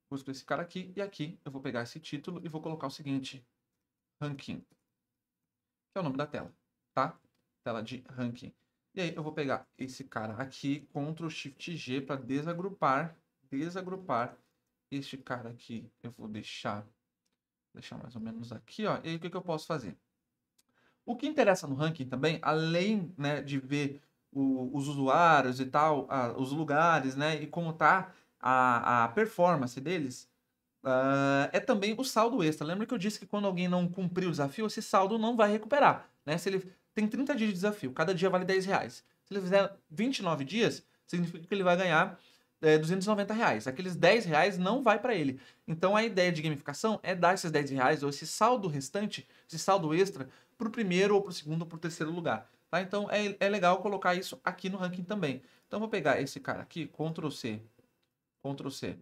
vou excluir esse cara aqui, e aqui eu vou pegar esse título e vou colocar o seguinte, ranking, que é o nome da tela, tá? Tela de ranking. E aí eu vou pegar esse cara aqui, Ctrl Shift G, para desagrupar, desagrupar este cara aqui, eu vou deixar Deixar mais ou menos aqui, ó. E aí, o que, que eu posso fazer? O que interessa no ranking também, além né, de ver o, os usuários e tal, a, os lugares, né, e como a, a performance deles, uh, é também o saldo extra. Lembra que eu disse que quando alguém não cumprir o desafio, esse saldo não vai recuperar, né? Se ele tem 30 dias de desafio, cada dia vale 10 reais. Se ele fizer 29 dias, significa que ele vai ganhar é, 290 reais. Aqueles 10 reais não vai para ele. Então a ideia de gamificação é dar esses 10 reais ou esse saldo restante, esse saldo extra, para o primeiro ou para o segundo ou para o terceiro lugar. Tá? Então é, é legal colocar isso aqui no ranking também. Então vou pegar esse cara aqui, Ctrl C, Ctrl C,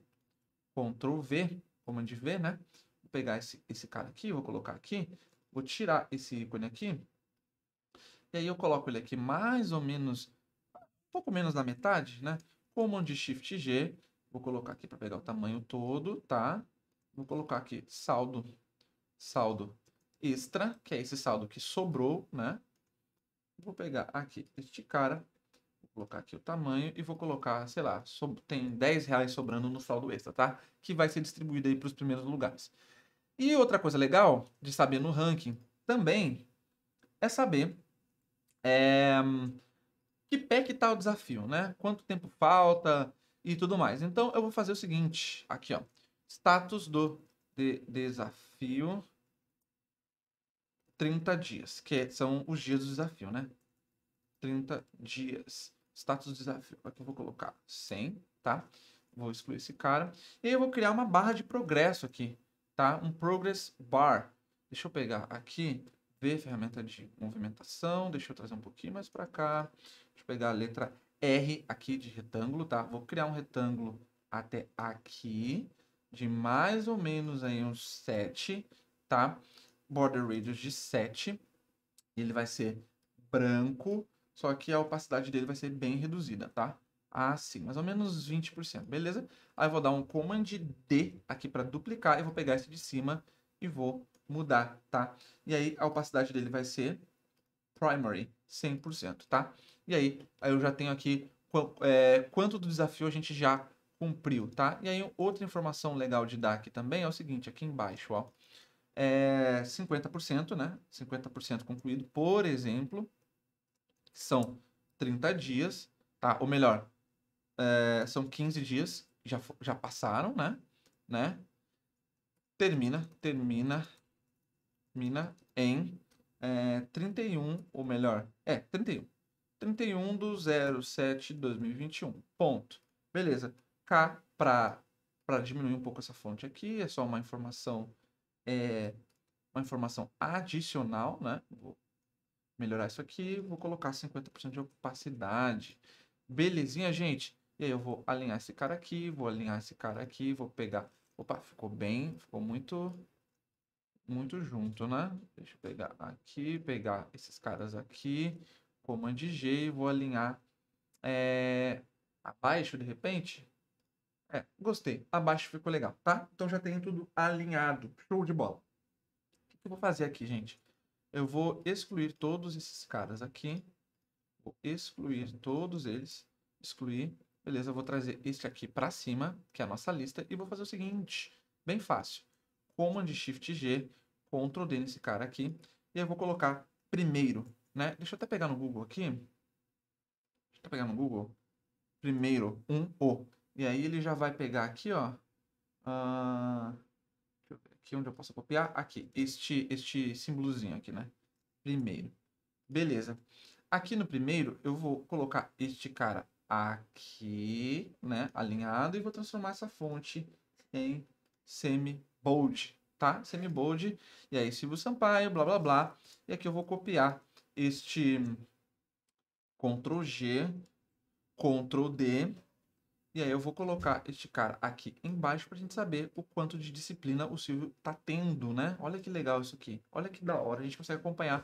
Ctrl V, comando de V, né? Vou pegar esse, esse cara aqui, vou colocar aqui, vou tirar esse ícone aqui. E aí eu coloco ele aqui mais ou menos, um pouco menos da metade, né? Command Shift G, vou colocar aqui para pegar o tamanho uhum. todo, tá? Vou colocar aqui saldo, saldo extra, que é esse saldo que sobrou, né? Vou pegar aqui este cara, vou colocar aqui o tamanho e vou colocar, sei lá, tem 10 reais sobrando no saldo extra, tá? Que vai ser distribuído aí para os primeiros lugares. E outra coisa legal de saber no ranking também é saber é, que pé que tá o desafio, né? Quanto tempo falta e tudo mais. Então eu vou fazer o seguinte, aqui ó, status do de desafio 30 dias, que são os dias do desafio, né? 30 dias. Status do desafio. Aqui eu vou colocar 100, tá? Vou excluir esse cara. E eu vou criar uma barra de progresso aqui, tá? Um progress bar. Deixa eu pegar aqui ver ferramenta de movimentação. Deixa eu trazer um pouquinho mais para cá. Deixa eu pegar a letra R aqui de retângulo, tá? Vou criar um retângulo até aqui, de mais ou menos aí uns 7, tá? Border radius de 7. Ele vai ser branco, só que a opacidade dele vai ser bem reduzida, tá? assim, mais ou menos 20%, beleza? Aí eu vou dar um command D aqui para duplicar, eu vou pegar esse de cima e vou mudar, tá? E aí a opacidade dele vai ser primary, 100%, tá? E aí, aí eu já tenho aqui é, quanto do desafio a gente já cumpriu, tá? E aí outra informação legal de dar aqui também é o seguinte, aqui embaixo, ó. É 50%, né? 50% concluído, por exemplo, são 30 dias, tá? Ou melhor, é, são 15 dias, já, já passaram, né? né? Termina, termina mina em é, eh, 31, ou melhor, é, 31. 31 do 07 de 2021. Ponto. Beleza. K para diminuir um pouco essa fonte aqui, é só uma informação é, uma informação adicional, né? Vou melhorar isso aqui, vou colocar 50% de opacidade. Belezinha, gente? E aí eu vou alinhar esse cara aqui, vou alinhar esse cara aqui, vou pegar... Opa, ficou bem, ficou muito muito junto, né? Deixa eu pegar aqui, pegar esses caras aqui, Command G, vou alinhar é, abaixo de repente. É, gostei. Abaixo ficou legal, tá? Então já tenho tudo alinhado. Show de bola. O que eu vou fazer aqui, gente? Eu vou excluir todos esses caras aqui. Vou excluir todos eles. Excluir. Beleza, eu vou trazer este aqui para cima, que é a nossa lista. E vou fazer o seguinte, bem fácil. Command Shift G, Ctrl D nesse cara aqui. E eu vou colocar primeiro, né? Deixa eu até pegar no Google aqui. Deixa eu até pegar no Google. Primeiro, um O. E aí ele já vai pegar aqui, ó. Uh, deixa eu ver aqui onde eu posso copiar. Aqui, este, este símbolozinho aqui, né? Primeiro. Beleza. Aqui no primeiro, eu vou colocar este cara aqui, né? Alinhado. E vou transformar essa fonte em semi-bold tá? Semibold, e aí Silvio Sampaio, blá blá blá. E aqui eu vou copiar este Ctrl G, Ctrl D, e aí eu vou colocar este cara aqui embaixo para a gente saber o quanto de disciplina o Silvio tá tendo, né? Olha que legal isso aqui. Olha que da hora, a gente consegue acompanhar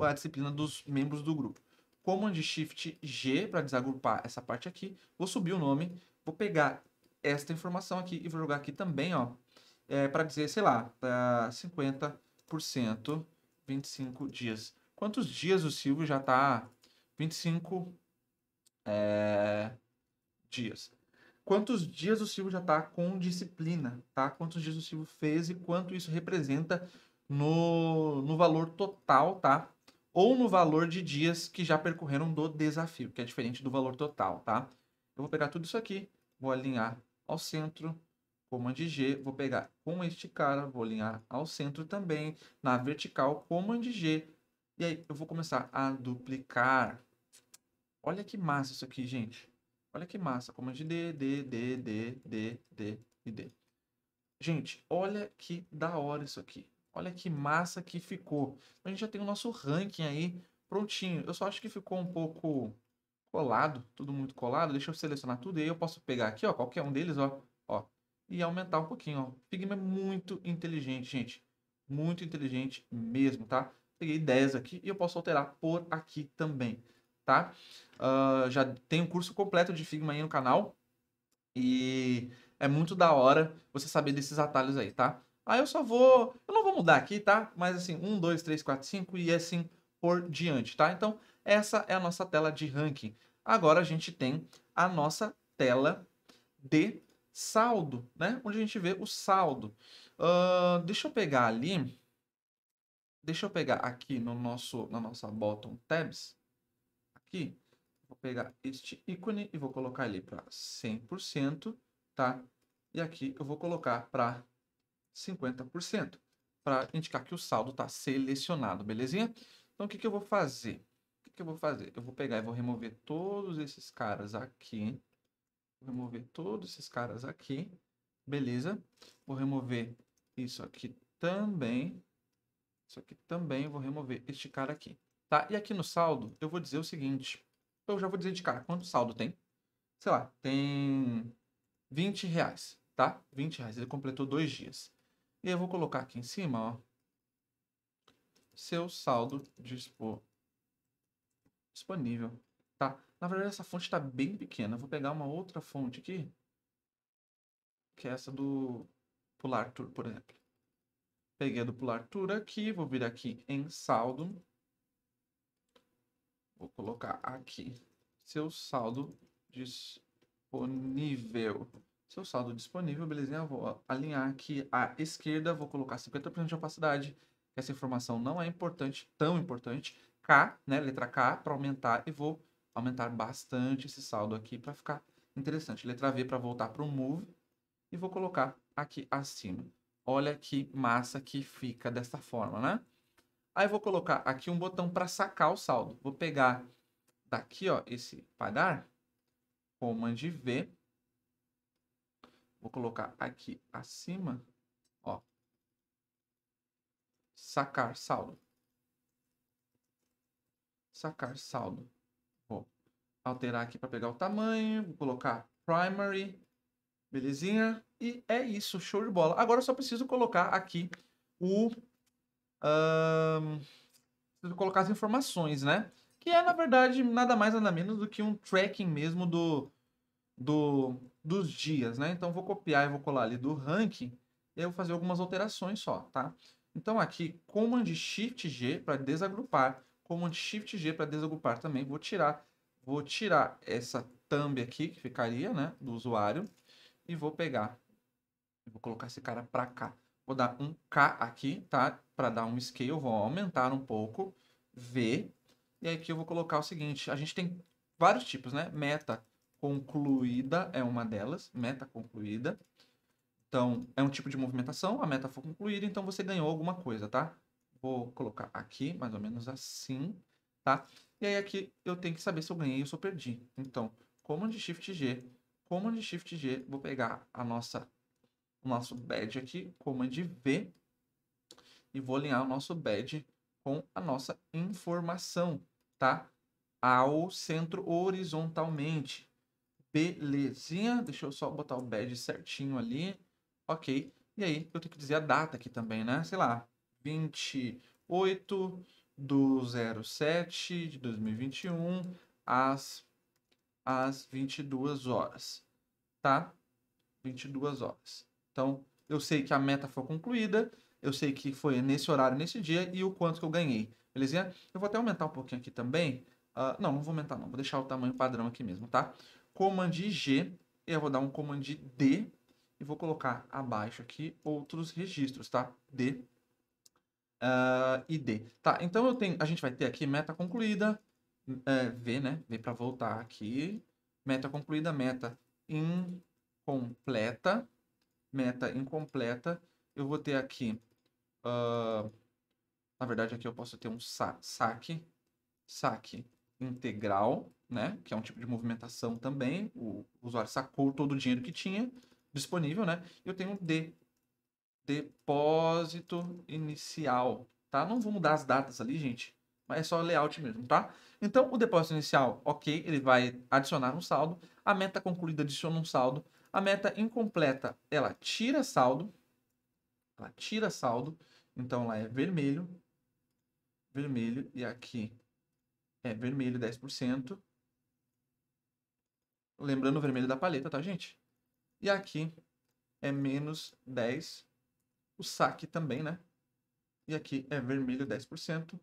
a disciplina dos membros do grupo. Command Shift G para desagrupar essa parte aqui. Vou subir o nome, vou pegar esta informação aqui e vou jogar aqui também, ó, é, para dizer, sei lá, tá 50%, 25 dias. Quantos dias o Silvio já está? 25 é, dias. Quantos dias o Silvio já está com disciplina, tá? Quantos dias o Silvio fez e quanto isso representa no, no valor total, tá? Ou no valor de dias que já percorreram do desafio, que é diferente do valor total, tá? Eu vou pegar tudo isso aqui, vou alinhar ao centro, Command G, vou pegar com este cara, vou alinhar ao centro também, na vertical, Command G, e aí eu vou começar a duplicar. Olha que massa isso aqui, gente. Olha que massa, Command D, D, D, D, D, D e D. Gente, olha que da hora isso aqui. Olha que massa que ficou. A gente já tem o nosso ranking aí prontinho. Eu só acho que ficou um pouco colado, tudo muito colado. Deixa eu selecionar tudo e aí eu posso pegar aqui, ó, qualquer um deles, ó, ó, e aumentar um pouquinho. Ó. Figma é muito inteligente, gente. Muito inteligente mesmo, tá? Peguei 10 aqui e eu posso alterar por aqui também, tá? Uh, já tem um curso completo de Figma aí no canal. E é muito da hora você saber desses atalhos aí, tá? Aí ah, eu só vou... Eu não vou mudar aqui, tá? Mas assim, 1, 2, 3, 4, 5 e assim por diante, tá? Então, essa é a nossa tela de ranking. Agora a gente tem a nossa tela de saldo, né? Onde a gente vê o saldo. Uh, deixa eu pegar ali. Deixa eu pegar aqui no nosso, na nossa bottom tabs. Aqui. Vou pegar este ícone e vou colocar ele para 100%, tá? E aqui eu vou colocar para 50%, para indicar que o saldo está selecionado, belezinha? Então, o que, que eu vou fazer? O que, que eu vou fazer? Eu vou pegar e vou remover todos esses caras aqui, Vou remover todos esses caras aqui. Beleza. Vou remover isso aqui também. Isso aqui também. Vou remover este cara aqui. Tá? E aqui no saldo, eu vou dizer o seguinte. Eu já vou dizer de cara quanto saldo tem. Sei lá, tem 20 reais, tá? 20 reais. Ele completou dois dias. E eu vou colocar aqui em cima, ó. Seu saldo disponível, tá? Na verdade, essa fonte está bem pequena. vou pegar uma outra fonte aqui, que é essa do Pular Tour, por exemplo. Peguei a do Pular Tour aqui, vou vir aqui em saldo. Vou colocar aqui seu saldo disponível. Seu saldo disponível, belezinha? Vou alinhar aqui à esquerda, vou colocar 50% de opacidade. Essa informação não é importante, tão importante. K, né? Letra K, para aumentar e vou aumentar bastante esse saldo aqui para ficar interessante. Letra V para voltar para o move e vou colocar aqui acima. Olha que massa que fica dessa forma, né? Aí vou colocar aqui um botão para sacar o saldo. Vou pegar daqui, ó, esse pagar, command V. Vou colocar aqui acima, ó. Sacar saldo. Sacar saldo alterar aqui para pegar o tamanho, vou colocar primary, belezinha? E é isso, show de bola. Agora eu só preciso colocar aqui o... Um, preciso colocar as informações, né? Que é, na verdade, nada mais nada menos do que um tracking mesmo do, do, dos dias, né? Então, vou copiar e vou colar ali do ranking e eu vou fazer algumas alterações só, tá? Então, aqui, Command Shift G para desagrupar, Command Shift G para desagrupar também. Vou tirar Vou tirar essa thumb aqui, que ficaria, né, do usuário, e vou pegar, vou colocar esse cara para cá. Vou dar um K aqui, tá? Para dar um scale, vou aumentar um pouco, V, e aqui eu vou colocar o seguinte, a gente tem vários tipos, né? Meta concluída é uma delas, meta concluída. Então, é um tipo de movimentação, a meta foi concluída, então você ganhou alguma coisa, tá? Vou colocar aqui, mais ou menos assim tá? E aí aqui eu tenho que saber se eu ganhei ou se eu perdi. Então, Command Shift G, Command Shift G, vou pegar a nossa, o nosso badge aqui, Command V, e vou alinhar o nosso badge com a nossa informação, tá? Ao centro horizontalmente. Belezinha? Deixa eu só botar o badge certinho ali. Ok. E aí, eu tenho que dizer a data aqui também, né? Sei lá, 28 do 07 de 2021 às, às 22 horas, tá? 22 horas. Então, eu sei que a meta foi concluída, eu sei que foi nesse horário, nesse dia e o quanto que eu ganhei, belezinha? Eu vou até aumentar um pouquinho aqui também. Uh, não, não vou aumentar não, vou deixar o tamanho padrão aqui mesmo, tá? Comand G, eu vou dar um Comand D e vou colocar abaixo aqui outros registros, tá? D uh, ah, e D. Tá, então eu tenho, a gente vai ter aqui meta concluída, é, V, né? V para voltar aqui. Meta concluída, meta incompleta. Meta incompleta. Eu vou ter aqui... Uh, na verdade, aqui eu posso ter um sa saque. Saque integral, né? Que é um tipo de movimentação também. O usuário sacou todo o dinheiro que tinha disponível, né? Eu tenho D depósito inicial, tá? Não vou mudar as datas ali, gente, mas é só layout mesmo, tá? Então, o depósito inicial, ok, ele vai adicionar um saldo, a meta concluída adiciona um saldo, a meta incompleta, ela tira saldo, ela tira saldo, então lá é vermelho, vermelho, e aqui é vermelho 10%, lembrando o vermelho da paleta, tá, gente? E aqui é menos 10%. O saque também, né? E aqui é vermelho 10%.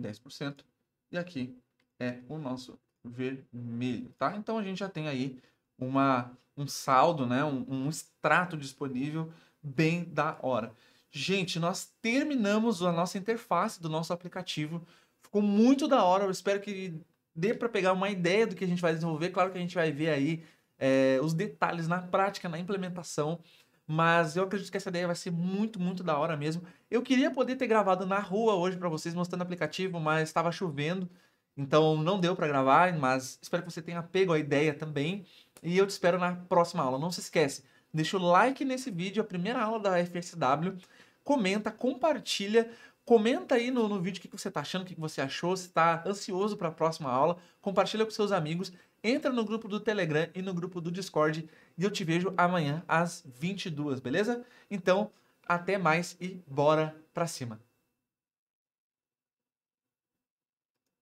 10%. E aqui é o nosso vermelho, tá? Então a gente já tem aí uma, um saldo, né? Um, um extrato disponível bem da hora. Gente, nós terminamos a nossa interface do nosso aplicativo. Ficou muito da hora. Eu espero que dê para pegar uma ideia do que a gente vai desenvolver. Claro que a gente vai ver aí é, os detalhes na prática, na implementação. Mas eu acredito que essa ideia vai ser muito, muito da hora mesmo. Eu queria poder ter gravado na rua hoje para vocês mostrando o aplicativo, mas estava chovendo, então não deu para gravar, mas espero que você tenha pego a ideia também. E eu te espero na próxima aula. Não se esquece, deixa o like nesse vídeo, a primeira aula da FSW. Comenta, compartilha, comenta aí no, no vídeo o que, que você está achando, o que, que você achou, se está ansioso para a próxima aula. Compartilha com seus amigos entra no grupo do Telegram e no grupo do Discord. E eu te vejo amanhã às 22, beleza? Então, até mais e bora pra cima.